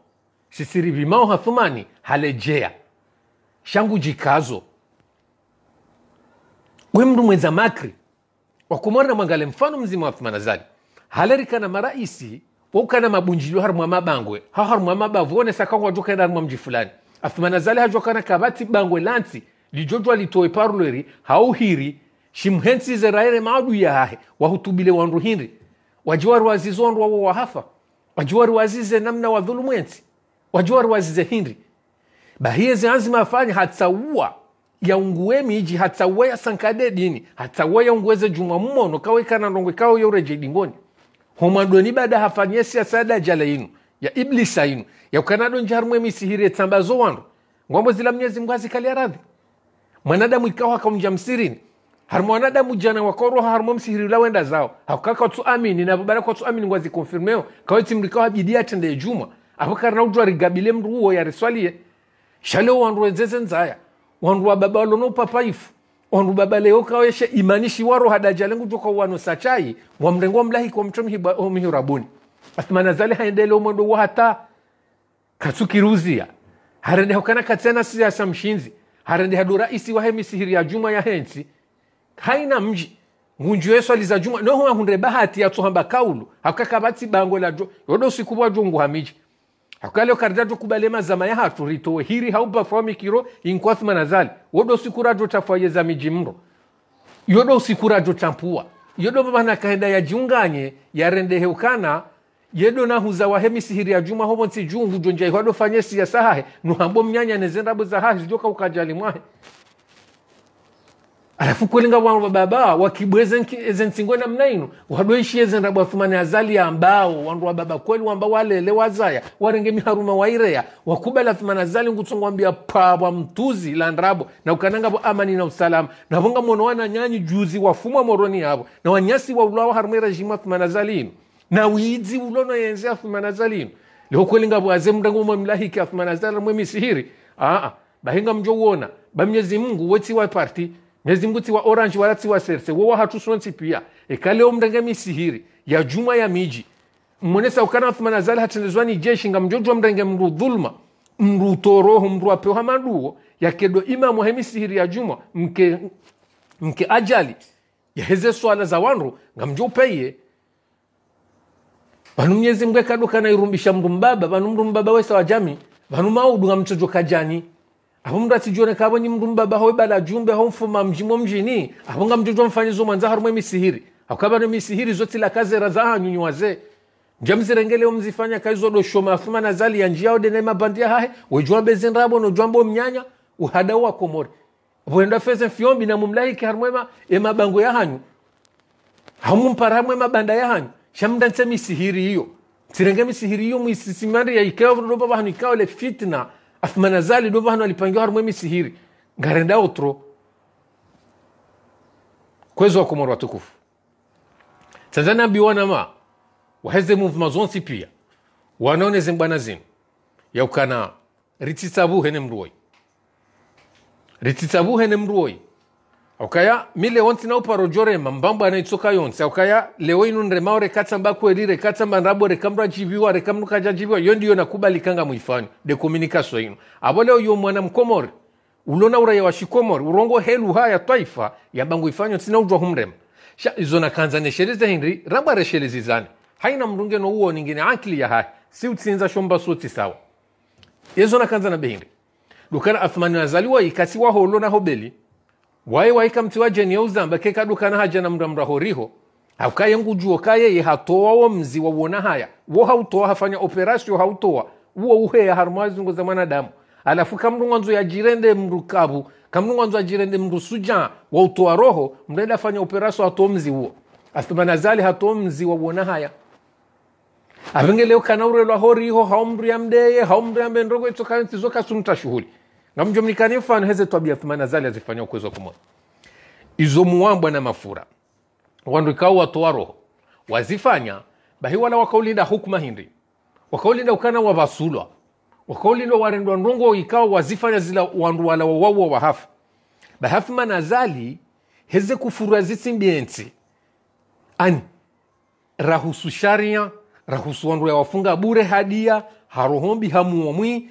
sisirivimao hathumani halejea shangu jikazo we mndu mwenza makri wakumwana mwangale mfano mzima wa thumanazali halerikana maraisi waukana mabunjilio harumwa mabangwe ha harumwa mabavu one sakangwajokaenda harumwa mji fulani athumanazali hajokana kabati bangwe lansi lijojwa litoe parulweri hauhiri shimhensize raire maadu yahahe wahutubile wandu hinri wajiwari wazize wandu wawo wahafa wajiwari wazize namna wadhulumwensi wajiwari wazize hinri bahiyeze azima afanye hatsawua yaunguemi iji hatsawa sankade dini hatsawa ungueze jumwa mmono kawekana ndongo kawo yoreje dingoni ni bada hafanyesi ya sada jala inu ya iblisa inu ya yakukanado njarumwe misihire tsambazo wando ngwambo zila mnyezi mngu azikalia radhi mwanadamu ikawa unja msirini harimo wanadamu jana wakoroha harimo msihiri ula wenda zao hakuka kwa tu amini na bada kwa tu amini mwazi konfirmeo kawe timrika wa bidia tende jumwa hapaka karna udwa rigabile mruo yariswalie shale wandu wenzeze nzaya wandu wababa walono upapaifu wandu baba leo kaweshe imanishi waro hadaja lengu joka wano sachai wamrengo mlahi kwa mcho mihurabuni athmana zale haendele umwendo wa hata katsukiruzia harende hokana katsena siasa mshinzi harende hadu raisi wahe misihiri ya juma ya hensi haina mji ngunju yesu aliza juma noho ahunde bahati yatsuhamba kaulu hakakabatsi bango la jo yodo sikubwa jongu hamiji akale okaridajo kubalema zama ya hatu ritowe hiri kiro inkwathma nazali wodo sikurajo za mijimro yodo usikurajo champua yodo bana kaenda ya ya jiunganye rende heukana yedo na nahuza wahe misihiri ya juma hobo nsi jungu jonjai wado fanyesi ya sahahe nuhambo mnyanya nezendabo za hahe mwahe alafu kwelinga bwana bababa wakibwa ezensingwena mnaino wadoishi ezenrabwa thumani azali ya mbao wandu wababa kweli wamba walele wazaya warenge miharuma waireya wakubala thumani azali ngutsongwambia pabwa mtuzi landrabo na ukanangabo amani na usalama navonga mwono wana nyanyi juzi wafumwa moroni yavo na wanyasi waulawa haruma erajima thumani azali ino na wizi ulono yenze thumani azali ino leo kwelinga bwaze mrango mwemlahiki athumani azali mwemisihiri aa bahinga mjo uona ba mnyezi mungu wetsi wa parti nhezi wa orange warati wa serse wo wahatusonsi pia ekaleo mrengemi misihiri ya juma ya miji mmonesa ukana thumana zali hatendezwani jeshi nga mjojo mrenge mru dhulma mru toroho mru apewa maduo yakedo imamu hemi misihiri ya juma mke, mke ajali ya heze swala za wanru nga mjo upeye vanu mnyezi mgwe kadu kana irumbisha mrumbaba vanu mrumbaba wesa wa jami vanu maudu nga mchojo kajani apo mndu atsijonekapo nyi mndu mbabaho ibala jumbe homfuma mjimo mjini ahunga nga mjojo mfanyizo mwanza harumwe misihiri akukabano misihiri zotsilakazera za hanyu waze wazee nja mzirengeleo mzifanya kaizo doshoma afuma na zali ya njia odene mabandia hahe wejwambe zinrabo mbo mnyanya uhadau wa komore bwenda feze fyombi na mumlaiki harumwema emabango ya hanyu hamumpara hamwe mabanda ya hanyu shamda nse misihiri hiyo tsirenge misihiri hiyo mwisisimari ya ikawa vrudoba hanyu ikawa le fitna afumanazali ndova hano alipangiwa harimu emisihiri ngarenda outro kwezi wakomora watukufu tanzania ma waheze muvuma zonsi pia wanaoneze mbwana zinu yaukana rititsabuhe ne mndu oyi rititsabuhe ne mruoi okaya mile wonti na uparo jore mambambo anaitsoka yonse aukaya leo inu nrema rekatsamba kweli rekatsamba nrabo rekamrajiviwa rekamnukajajiviwa yo ndiyo nakubalikanga muifani de komunikasio ino abo leo yo mwana mkomori ulona uraya wa shikomori urongo helu haya twaifa yabango ifanyo tsina ujwa humrema sha izona kanza ne neshereza henri ramba rambwa reshelezizane haina mrunge no uo ningine akili ya hai si utsinza shomba soti sawa yezo kanza na behindi lukana afumani nazaliwa ikasi waho ulona hobeli wai wai kam waye waikamtiwaje nyeuzamba haja na mramra horiho akaye ngujuo kaye ye hatoa mzi womzi wona haya wo hautoa hafanya operasio hautoa wo uwo uheya harumwazungu za mwanadamu alafu ya kamrungwanzo yajirende mru kabu ya jirende mrusuja suja utoa roho mrenda fanya operasio hatoa mzi wo uwo nazali hatoa mzi wona haya urelo horiho haumri amdeye haumri ambe ndogo sumta shughuli nga mjomnikani mfano heze twabia thumana zali azifanyia ukwezi wa kumoja izo muwambwa na mafura wandu ikao watu wa roho wazifanya bahi wala wakaulinda hukuma hindi wakaulinda ukana wa vasulwa wakaulinda warendwa ndongo ikawa wazifanya zila wandu wala wawawa wahafu bahafu manazali heze zisi mbienti ani rahusu sharia rahusu wandu ya wafunga bure hadia haruhombi hamuomwi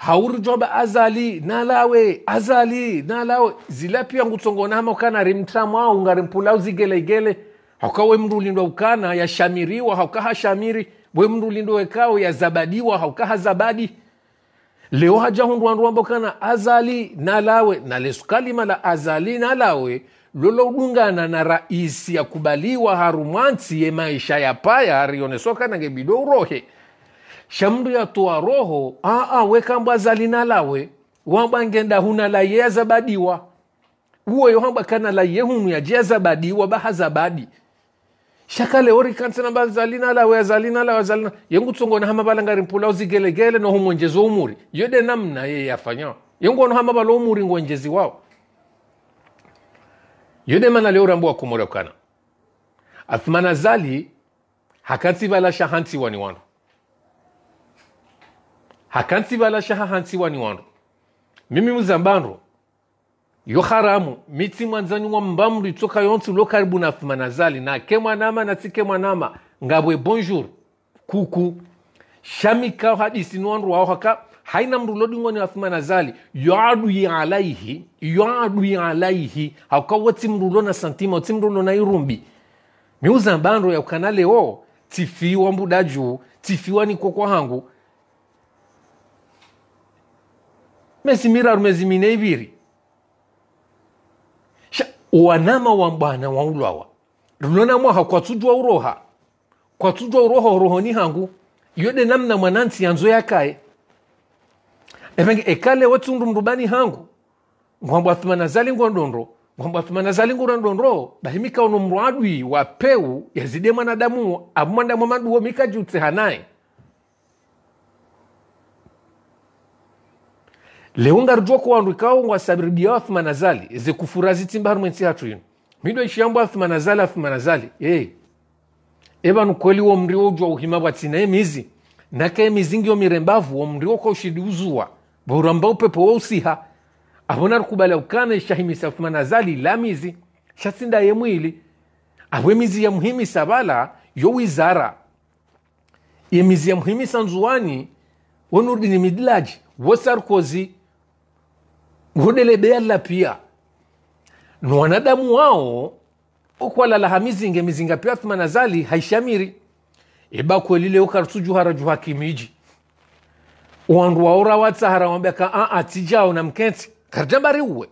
haurjoba azali nalawe azali nalawe zilapia ngutsongonama ukana rimtramwa ungarimpulau zigelegele haukawe mndu ulindwa ukana yashamiriwa haukaha shamiri we mndu ulindwa wekao yazabadiwa haukaha zabadi leo hajahunduanduamba ukana azali nalawe nalesukalima la azali nalawe loloudungana na raisi yakubaliwa harumwansi ye maisha yapaya harionesokana ngebido urohe shamndu yatoa roho aa ah, ah, wekambwa zalina lawe wamba ngenda huna laye yazabadiwa uwoyo hamba kana laye hunu yaje yazabadiwa baha zabadi shakale orikansanamba zalina lawe yazalina lawe yazalina yengu tsongona hama balangari mpula uzigelegele noho mwenjezo umuri yode namna ye yafanya yengu ono hama balo umuri ngwenjezi wao yode mana leo rambo kana athmana zali hakatsi bala shahantsiwani wanu hakantsivala wani wandu mimi muzambandro yo haramu mitsi mwanzanyi wa mbamru itsoka yontsi lo karibu na manazali na ke mwanama na tsike mwanama ngabwe bonjour kuku shamika hadisi niwanru wao haka haina mndu lodingwani afumanazali yoadui alaihi yoadui alaihi haukawo tsimrulo na santima tsimrulo na irumbi miuzambandro yaukana leo tifiwa mbuda juu tifiwa niko kwa hangu mezimira rumezimina iviri sha wanama wa bwana waulwawa runona mwaha kwatsudwa uroha kwatsudwa uroha rohoni hangu yode namna mwanansi yanzo yakaye epenge ekale wetsundu mrubani hangu ngwambwa thumana zalingwa ndondo ngwambwa thumana zalingura ndondo bahimika uno mrwadwi wa peu yazide mwanadamu abu mwanadamu maduo mikajutse hanaye leundarujwa kuwandwikawo wasabiridiyawo afima nazali eze kufura zitimba hari mwensi hatu ino mido ishiyambo afima nazali afima nazali hey. eva kweli wo mriwo ujwa uhima bwatsina emizi naka emizingi yo mirembavu wo mriwo kwa ushidi uzuwa bouramba upepo wo usiha avona rikubala ukana ishahimisa afima nazali la mizi shatsinda ye mwili aho emizi yamuhimisa bala yowizara emizi yamuhimisa nzuwani wonurudi ni midilaji wosarkozi ngodele beyalla piya ni wanadamu wao okwalalaha mizinga pya thumana zali haishamiri ibakwelile ukartujuhara juhakimiji wandu waora watsahara wambeka aa ah, ah, tijao na mkenti karjambari uwe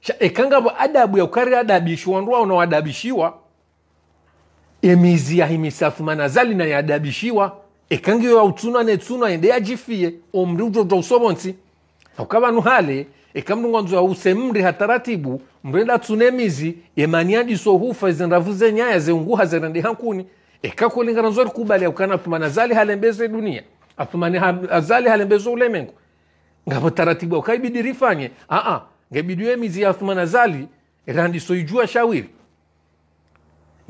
sha ekangavo adabu ya ukari adabishi wandu wao nawadabishiwa emizi yahimisa thumana zali nayadabishiwa ekangiyo yautsunwa netsunwa ende yajifie omri ujoja usovonsi ukavanu hale eka usemri hataratibu mrenda tsunemizi emaniadi sohufa zinravu zenyaya zeunguha zerende hankuni eka kulingana kubali akukana apumana zali halembeze dunia apumane azali halembeze ulemengo ngapo taratibu akaibidi rifanye aa ngebidiwe mizi ya athumana zali randi ijua shawiri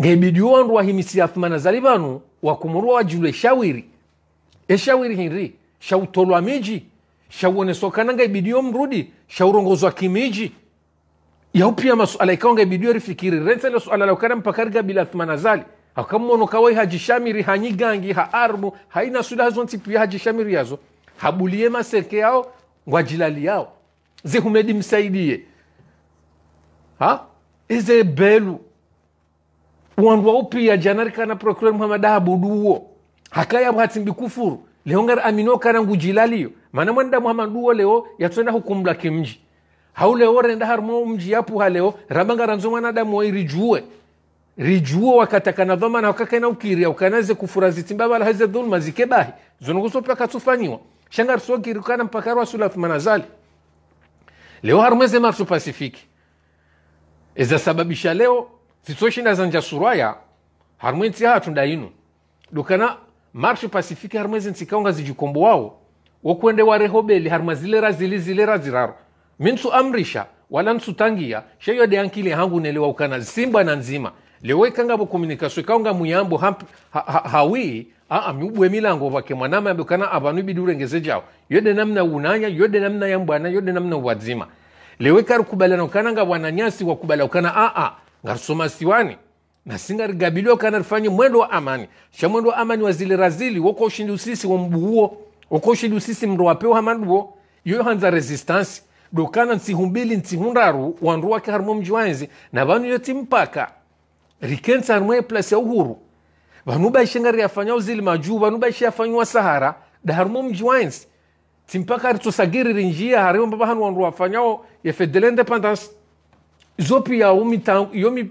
ngebidiwe wandu wahimisi athumana zali vanu wakumurua wajulwe shawiri eshawiri hinri shautolwa miji shauone sokananga ibidio mrudi shaurongozwa kimiji yaupia masuala ikawanga ibidio rifikiri rensele suala laukana mpakariga bila thmanazali akamono kawai hajishamiri hanyigangi armu haina sula haji shamiri yazo habulie maseke yao ngwajilali yao zehumedi msaidie ha eze belu wandu waupia kana prokuror muhamad abuduwo hakaya bhatimbi kufuru lehongara amino kana ngujilaliyo mana mwanda mwamanduwo leo yatswenda hukumlaki mji hauleo renda harimo mji yapuha leo rabangaranzo mwanadamu irijuwe rijuo wakatakana dhamana wakakaina ukiria ukanaze kufura zitimba wala haze dhulma zikebahi zonunguso paka tufanyiwa shangar sogiri kana mpaka thumana zali leo harumeze marsu pasifiki eza sababisha leo zitsoshinda zanja suraya harumwe ntsiha hatunda inu dukana marsu pasifiki harumweze ntsikaunga zijikombo wao wokwende warehobeli harima zilera zili zilera ziraro amrisha wala nsutangia sheyo de ankili hangu nelewa ukana simba na nzima lewe kangavo komunikasio kaonga muyambo ha, ha, hawi aa miubwe milango vake mwanama ambekana avanu ibidi urengeze jao yode namna unanya yode namna ya mbwana yode namna uwadzima lewe kubalana ukana nga wananyasi wakubala ukana aa ngarisoma siwani na singa nasingarigabiliwa kana rifanye mwendo wa amani sha mwendo wa amani wazili razili woko ushindi usisi wa mbuuo okoshili usisi mndu wape uhamanduo yoyohanza resistansi dokana ntsihumbili ntsihundaru wandu wake harumo mji wanzi na vanu yoti mpaka rikensa harumo eplasi ya uhuru vanu baishengari yafanyao zili majuu vanu baishi yafanywa sahara da harumo mji wanzi timpaka ritosagiriri njia hariwo mbaba hanu wandu wafanyao ya federal independence zo pia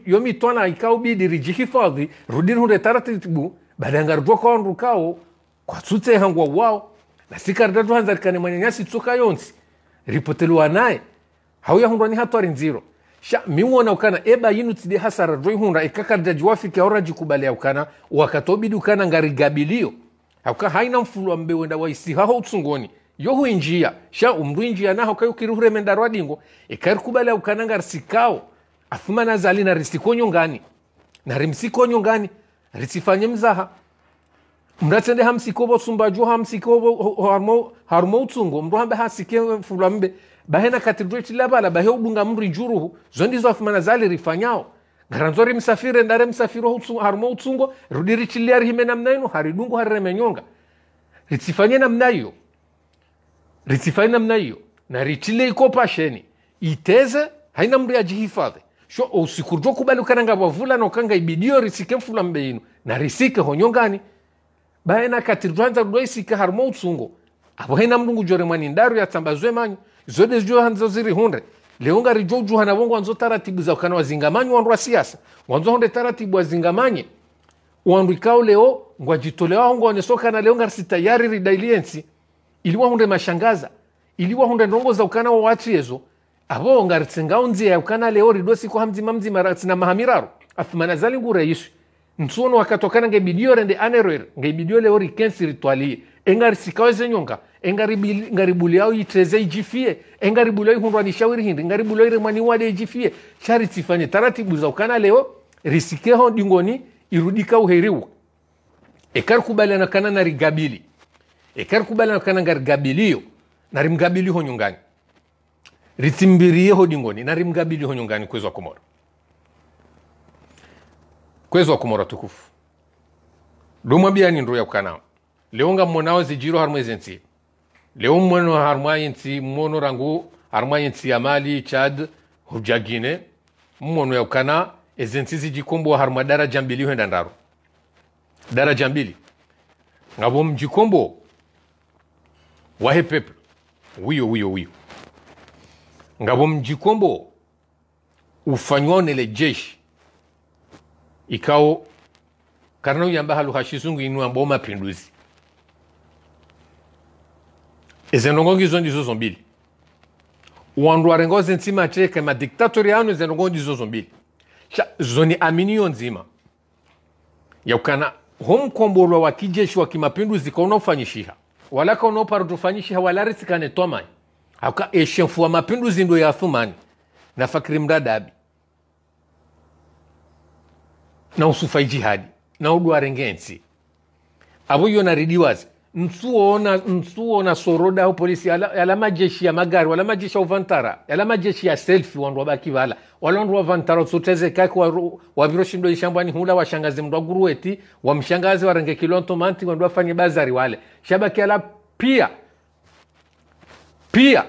yo mitwana ikau bidi rijihifadhi rudiri hunde taratibu badanga rijwa kwa wandu kao kwatsutse hangwa wao nasikari ratuhanzarikane mwanyanyasi itsuka yonsi ripoteliwa naye hundwa ni hatwari nziro sha miwona ukana eba yinu tside hasara roihunda ikakarda jiwafiki aura jikubalia ukana wakatobidi ukana ngari gabilio hauka haina mfulwa mbe wenda waisi haho utsungoni yohu injia sha umru injia naho kayo kiruhure menda rwadingo ikarikubalia ukana ngari sikao afuma nazali na risikonyo ngani na rimsikonyo ngani risifanye mzaha mratende hamsikovo sumbajo hamsikovo harmo, harmo utsungo mndu hambe hasike fulwa mbe bahena katidreti lavala bahe ubunga mri juruhu zondizo afumana zali rifanyao garanzori msafire ndare msafiro harmo utsungo rudiritilia rihime namnaino haridungu hariremenyonga ritsifanye na mnaio ritsifanye na mnaio na ritile iko pasheni iteze haina mri ajihifadhi sho usikurjo kubali ukananga nokanga ibidio risike mfula ino na risike honyongani baena kati rwanza rwaisika harimo utsungo abo hena mlungu jore mwani ndaru yatsambazwe manyu zode zijo hanzo ziri hunde leonga rijo juhana bongo wanzo taratibu za ukana wazingamanyu wandu wa siasa wanzo hunde taratibu wazingamanye wandu ikao leo ngwa ngwajitolewa hongo wanesoka na leonga rsi tayari ridailiensi wa hunde mashangaza ili wa hunde ndongo za ukana wa watu watriezo abo ngaritsengao nzia ya ukana leo ridosi kwa hamzima mzima ratsina mahamiraro athmana zali ngure yiswi ntsuono wakatokana ngebidiore ndi anerwere ngebidiole ori kensi ritwalie engari sikawe zenyonga engaribuli yao itreze ijifie engaribuli yao ihundwa nishawiri hindi engaribuli yao iremwani wade ijifie shari tifanye taratibu za ukana leo risikeho dingoni irudika uheriwa ekari kubaliana kana na rigabili ekari kubaliana kana ngari gabiliyo narimgabiliho nyungani ritsimbirie ho dingoni narimgabiliho nyungani kwezwa komoro kwezi kumora tukufu lumwe biani ndu yakukana leonga nga mmonawo zijiro harimwe zensi leo mmono harimwa yensi mmono rangu harimwa yensi ya mali chad hujagine mmono yakukana ezensi zijikombowa harimwa daraja mbili huenda ndaro daraja mbili ngabo mjikombo wahe pepe wiyo wiyo wiyo ngabo mjikombo ufanywa nele jeshi ikao karina uyamba halu hashizungu inuamba umapinduzi mapinduzi ezenongongi ngizo ndizo zombili wandu warengoze ntsima teke madiktatori anu izi ndongo ndizo zombili zoni aminiyo nzima yaukana homkombolwa wa kijeshi wa kimapinduzi kaunofanyishiha wala kaunoparutufanyishiha wala risikane twamani hauka eshenfu wa mapinduzi ndo ya thumani nafakiri mradabi na usufai jihadi na udware ngensi avo yona naridiwazi nsuona nsuona soroda au polisi ala, ala majeshi ya magari wala majeshi ya uvantara ala majeshi ya selfi wandu wabaki vala wala wandu wavantara usotezekake ndo ishambwani hula washangaze mndu waguruweti wamshangaze warenge kilontomanti wandu wafanye bazari wale shabaki ala pia pia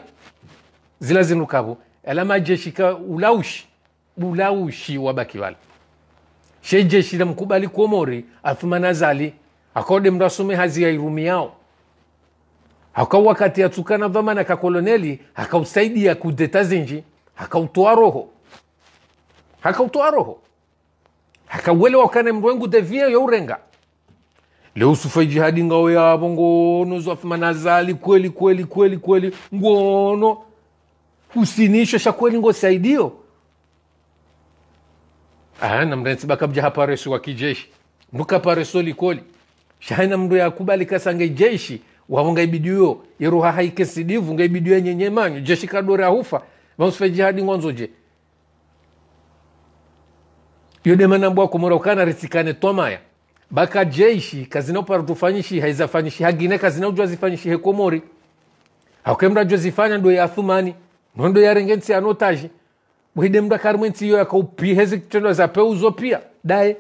zila zinukavo yala majeshi ka ulaushi ulaushi wabaki wale shejeshira mkubali kuomori athuma nazali akode mrasume hazi irumi yao haka wakati atukana dhamana ka koloneli hakausaidia kudeta zinji hakautoa roho hakautoa roho hakawele wakane mrwengu devia leo leusufa jihadi ngao yavo ngono zwafumanazali kweli kweli kweli kweli ngono usinisho shakweli ngosaidio namra sibakabja hapareso wa kijeshi ndukapareso likoli shahana mndu yakubali kasange jeshi wawo ngaibidiyo yeruha haikesidivu ngaibidiyo enyenyemanyo jeshi kadore ahufa vamsife jihadi ngonzo je yodemanambwa kumorokana risikane tomaya baka jeshi kazina tufanyishi haizafanyishi hagine kazina ujwa zifanyishi hekomori hakemra jozifanya ndo yathumani nondo yarengensi anotaji ya mwidemndakarimwentsiyo yakaupihezi kitendo zapeuzwa pia dae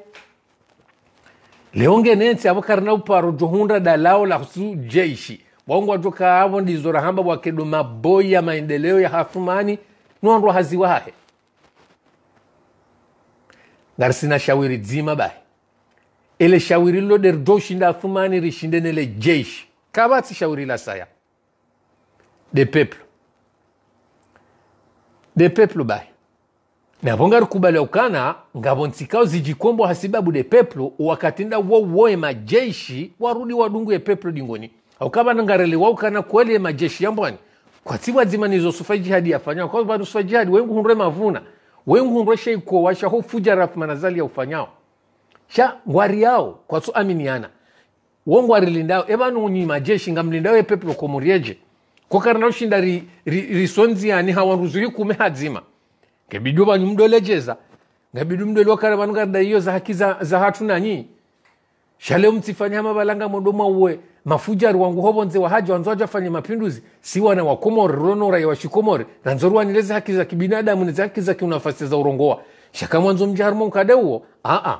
leonge nensi avo karina uparo johunda da lao la su jeishi waungu watoka avo ndizora hamba wakedo maboi ya maendeleo ya hafumani nuandu haziwa hahe ngarisina shawiri dzima bahe ele shawiri lilo der doshinda hafumani rishinde nele jeishi kavatsi shawiri la saya de peplo de peplo bahe navongalikubaliaukana ngavo ntsi kao zijikombo hasibabu de peplo wakatinda wowoe majeshi warudi wadungu ye peplo dingoni aukavana ngarelewaukana kweli ye majeshi yambwani kwatsibwa dzima nizosufa jihadi yafanyao kwa vanhu sufa jihadi wengu hunre mavuna wengu hunre washa shaho fuja rafu manazali ya yaufanyao cha ngwari yao kwa kwatsu aminiana wo ngwari lindao evanu ni majeshi ngamlindao ye peplo komurieje kokarina ushinda risonziani ri, ri hawanruzuri kume hadzima ngebidi obanyu mudolejeza wakara mdolwakara vanongarida iyo za haki za, za hatu nanyi shaleo msifanya mavalanga modomwa uwe mafujari wangu hobo hovonze wahaji wanzo fanya mapinduzi si wana wakomori rono raia washikomori nanzorwanileze haki za kibinadamu nize haki za kiunafasi za urongoa shaka mwanzo mjaharumo mkade uo aa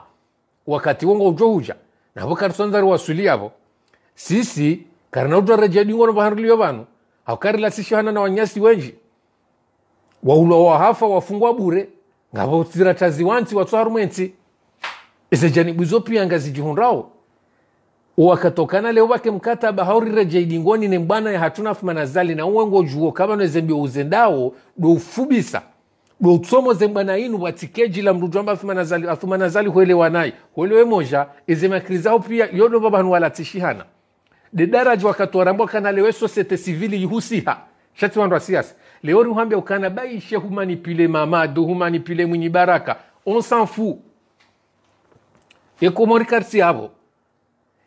wakati wongo ujo ujohuja navo karisonzari yavo sisi karina karinautwarejea ding'ono hawakari la sisi hana na wanyasi wenji waulo wahafa wafungwa bure ngabo ziratazi wansi watwara umwensi ize janibwizo piyanga zijihunrawo wakatokana leo vake mkataba haurirejeidingoni ne mbwana hatuna fumanazali na uwengo juo kama nezembio uzendawo doufubisa doutsomoze mbwana inu watikejila amba afumanazali afumanazali huelewa naye huelewe moja izemakrizao pia yodo vanhu walatishihana dedaraji wakatoarambwa kana lewe sosiete sivili ihusiha shati wandu wa siasa leo ruhambia ukana baishe humanipule mamadu humanipule mwinyi baraka on s'en fout yekomorikarsi yavo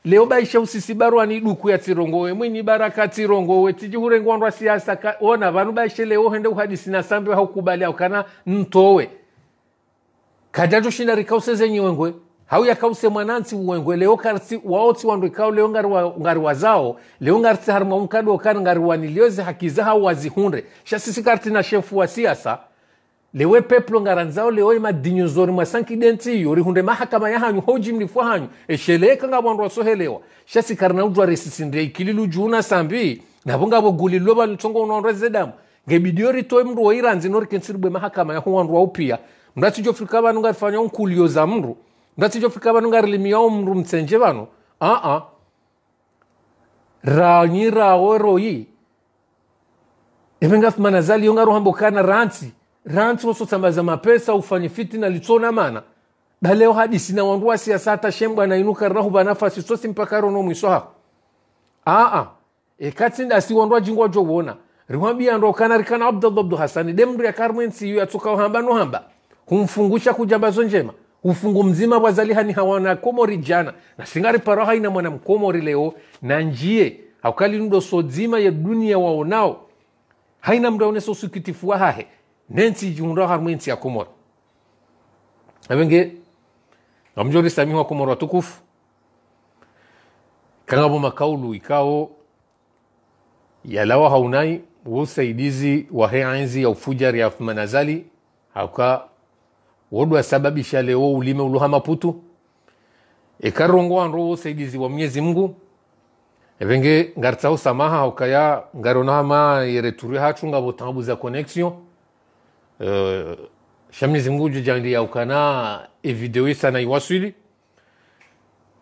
leo baisha usisi barwa ni duku ya tirongowe mwinyi baraka tirongowe tijihurengwa ndwa siasa ka, ona vanu baishe leo hende uhadisi na sambe haukubali aukana ntowe kadatu shinda rikause zenyiwengwe hauya kause mwanansi uwengwe leo karsi waotsi wandu ikao leo ngari, wa, wazao leo ngarsi harima unkadi okari ngari wanilioze hakiza hau wazihunre shasisi karti na shefu wa siasa lewe peplo ngaranzao leo imadinyo zori mwasankidenti iyo rihunde mahakama yahanyu hoji mlifwa hanyu esheleeka ngabwandu wasohelewa shasikari naudwa resisindie ikililu juuna sambi navo ngavogulilwe valitongo unaondwa zedamu ngebidio ritoe mndu wairanzi norikensi ribwe mahakama yahu wandu waupia mndu atsijofrika vanu ngarifanya unkulio za mndu ngatsijofika vanu nga rilimiwa umndu mtsenje vano aa ranyi rawo royi eve ngafumana zaliyo ngarohambokana rantsi rantsi wosotsambaza mapesa ufanye fitina litsona mana daleo hadisina e wandu wasiasa atashembwa nainuka rinahuva nafasi sosi mpaka rono mwiso hako aa ekatsi dasi wandu ajingwa jowona rihwambia ndo kana rikana abdallah abdu hasani demndu yakarmwensiyo yatsuka hamba nohamba humfungusha kujambazo njema ufungu mzima bwazalihani hawana komori jana nasingari paraha ina mwana mkomori leo na njie so sodzima ya dunia waonao haina mdaoneso sukitifu wahahe nensi jihundao harumwensi ya komori avenge amjori samihu wa komori watukufu kangabo makaulu ikao yalawa haunai wo wahe anzi ya ufujari ya manazali hauka wodu asababisha leo ulime uluha maputu ikarongowanro wosaidizi wa mwenyezi mungu evenge ngaritsaho samaha haukaya ngaronahama yereturi hacu ngavo tangabuza connexion uh, eh, shamnyezi mungu ujo jandi yaukana evideo isana iwaswili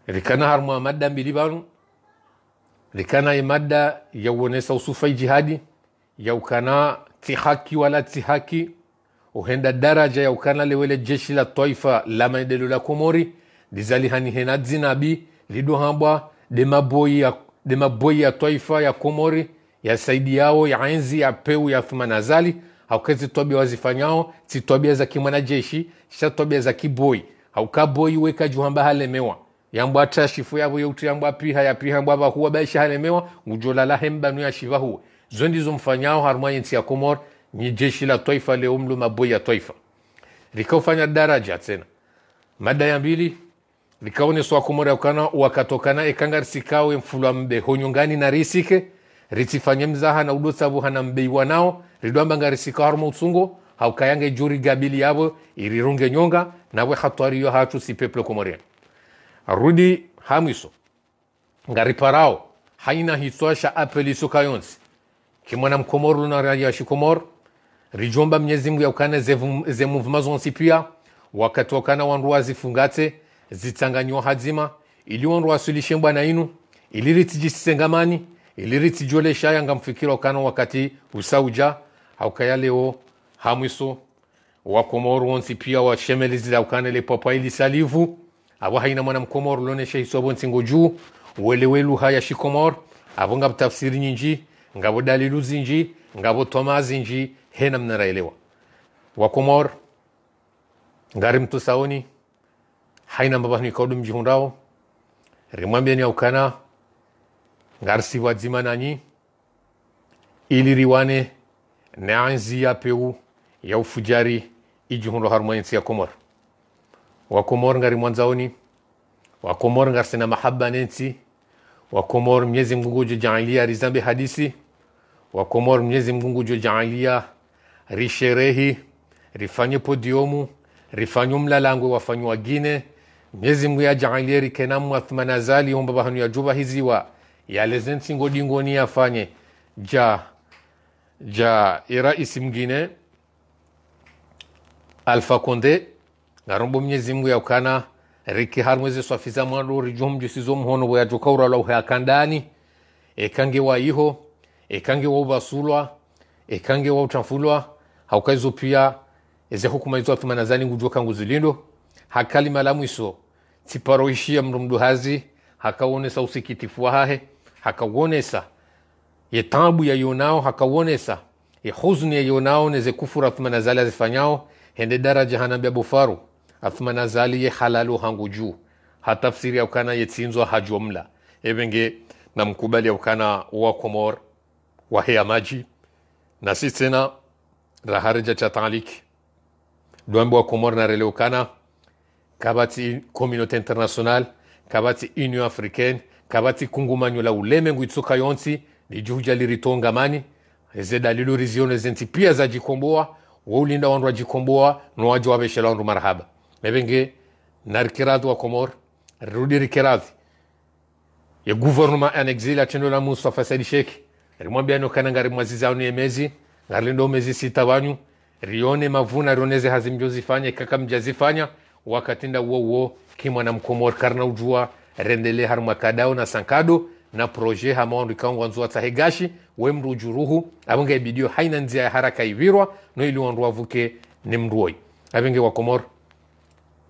rikana harumwa madda mbili vanu rikana imadda e yauonesa usufa ijihadi yaukana tihaki wala tihaki huenda daraja ya ukana wele jeshi la toifa la maendelo la komori lizalihanihena dzinabi lidohambwa de maboyi ya, de maboyi ya toifa ya komori ya saidi yao ya enzi ya peu ya thumanazali hauke zitobia wazifanyao zitobia za kimwanajeshi sha tobia za kiboi haukaboi weka juhamba halemewa yambwa atashifu yavo yeutu yambwa piha ya piha yapihambwa vahuwa baisha halemewa ngujolala hembanu yashivahuwe zo mfanyao harumwa yensi ya komori ni jeshi la taifa leumlu maboi ya taifa likaofanya daraja tena mada ya mbili likaone kumora ukana wakatokana ekangari sikawe mfulwa mbe honyongani na risike ritifanye mzaha na udosabu hana mbei wanao ridwamba ngarisika haruma utsungo haukayange juri gabili yabo irirunge nyonga nawe hatwariyo hachu si peple komorian rudi hamwiso ngariparao haina sha apeliso kayonsi kimwana mkomoro na raja shikomoro rijomba mnyezi mungu yaukana zemumvuma zonsi pia wakatokana wandu wazifungatse zitsanganyiwa hadzima ili wandu wasulishe bwana inu ili ritijisisengamani ili ritijolesha yanga mfikira ukana wakati usauja haukaya leo hamwiso wakomoro wonsi pia la ukana le papa ili salivu avo haina mwana mkomoru loneshe hiso avo nsingo juu welewelu haya shikomoro avo ngavo tafsiri nyinji ngavo dalilu zinji ngavo toma hena mnaraelewa naelewa wakomor ngarim tu saoni haina mbaba ni kodum jihundao rimwambiani aukana ngar siwadzima nanyi ili riwane neanzi ya peu ya ufujari ijihundo harmwainsi ya komor wakomor ngari mwanzaoni wakomor ngar sina mahabba nensi wakomor mnyezi jo jaalia rizambe hadisi wakomor mnyezi jo jaalia risherehi, rifanye podiomu, rifanye umlalangwe wafanyu wagine mnyezi mngu yajaalie rikenamu athmana zali omba bahanu yajuba hiziwa yaleze nsingo dingoni yafanye ja ja iraisi mgine alfa konde ngarombo mnyezi mngu yaukana riki harmweze swafiza mwado rijum jusizo mhono la urala kandani ekange wa iho ekange wa ubasulwa ekange wa utafulwa haukaizo pia ezeko kumaizo afima nazani ngujua kangu zilindo hakalima la mwiso tiparoishia mrumdu hazi hakawonesa usikitifu wahahe hakawonesa yetabu yayonao hakawonesa ya yonao neze kufuru afima nazali azifanyao hende daraja hanambia bofaru afima nazali ye halalu hangu juu hatafsiri yaukana yetsinzwa hajomla evenge namkubali yaukana wakomor wahea maji na si tena ra harja catagalik don bo komor na relew kana kabati communauté internationale kabati union africaine kabati kungumanyo la ulemengu itsoka yonsi lijuja liritongamani ezeda lilorizione zinti pia za jikomboa zajikomboa woulinda wandu wajikomboa nowaji waveshela wandu marhaba nevenge narikiradhi wa komor rirudi rikiradhi ye gouvernement en exil atendo la mustafa saidi sheki rimwambia nokananga rimwazizaoni emezi ngali ndo mezi sita wanyu rione mavuna rioneze hazimjozifanya kaka mjazifanya wakatinda uo uo kimwa na mkomor karna ujua rendele har makadao na sankado na proje hama hamawanrikangwanzua tsahegashi mru ujuruhu abunga ibidio haina nzia ya haraka ivirwa no ili wanruwa vuke ni mruoi abunga wa wakomor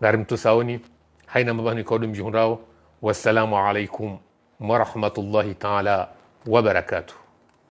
ngari mtu saoni haina mabani mabanikodo mjihundao wassalamu alaikum warahmatullahi taala wabarakatuh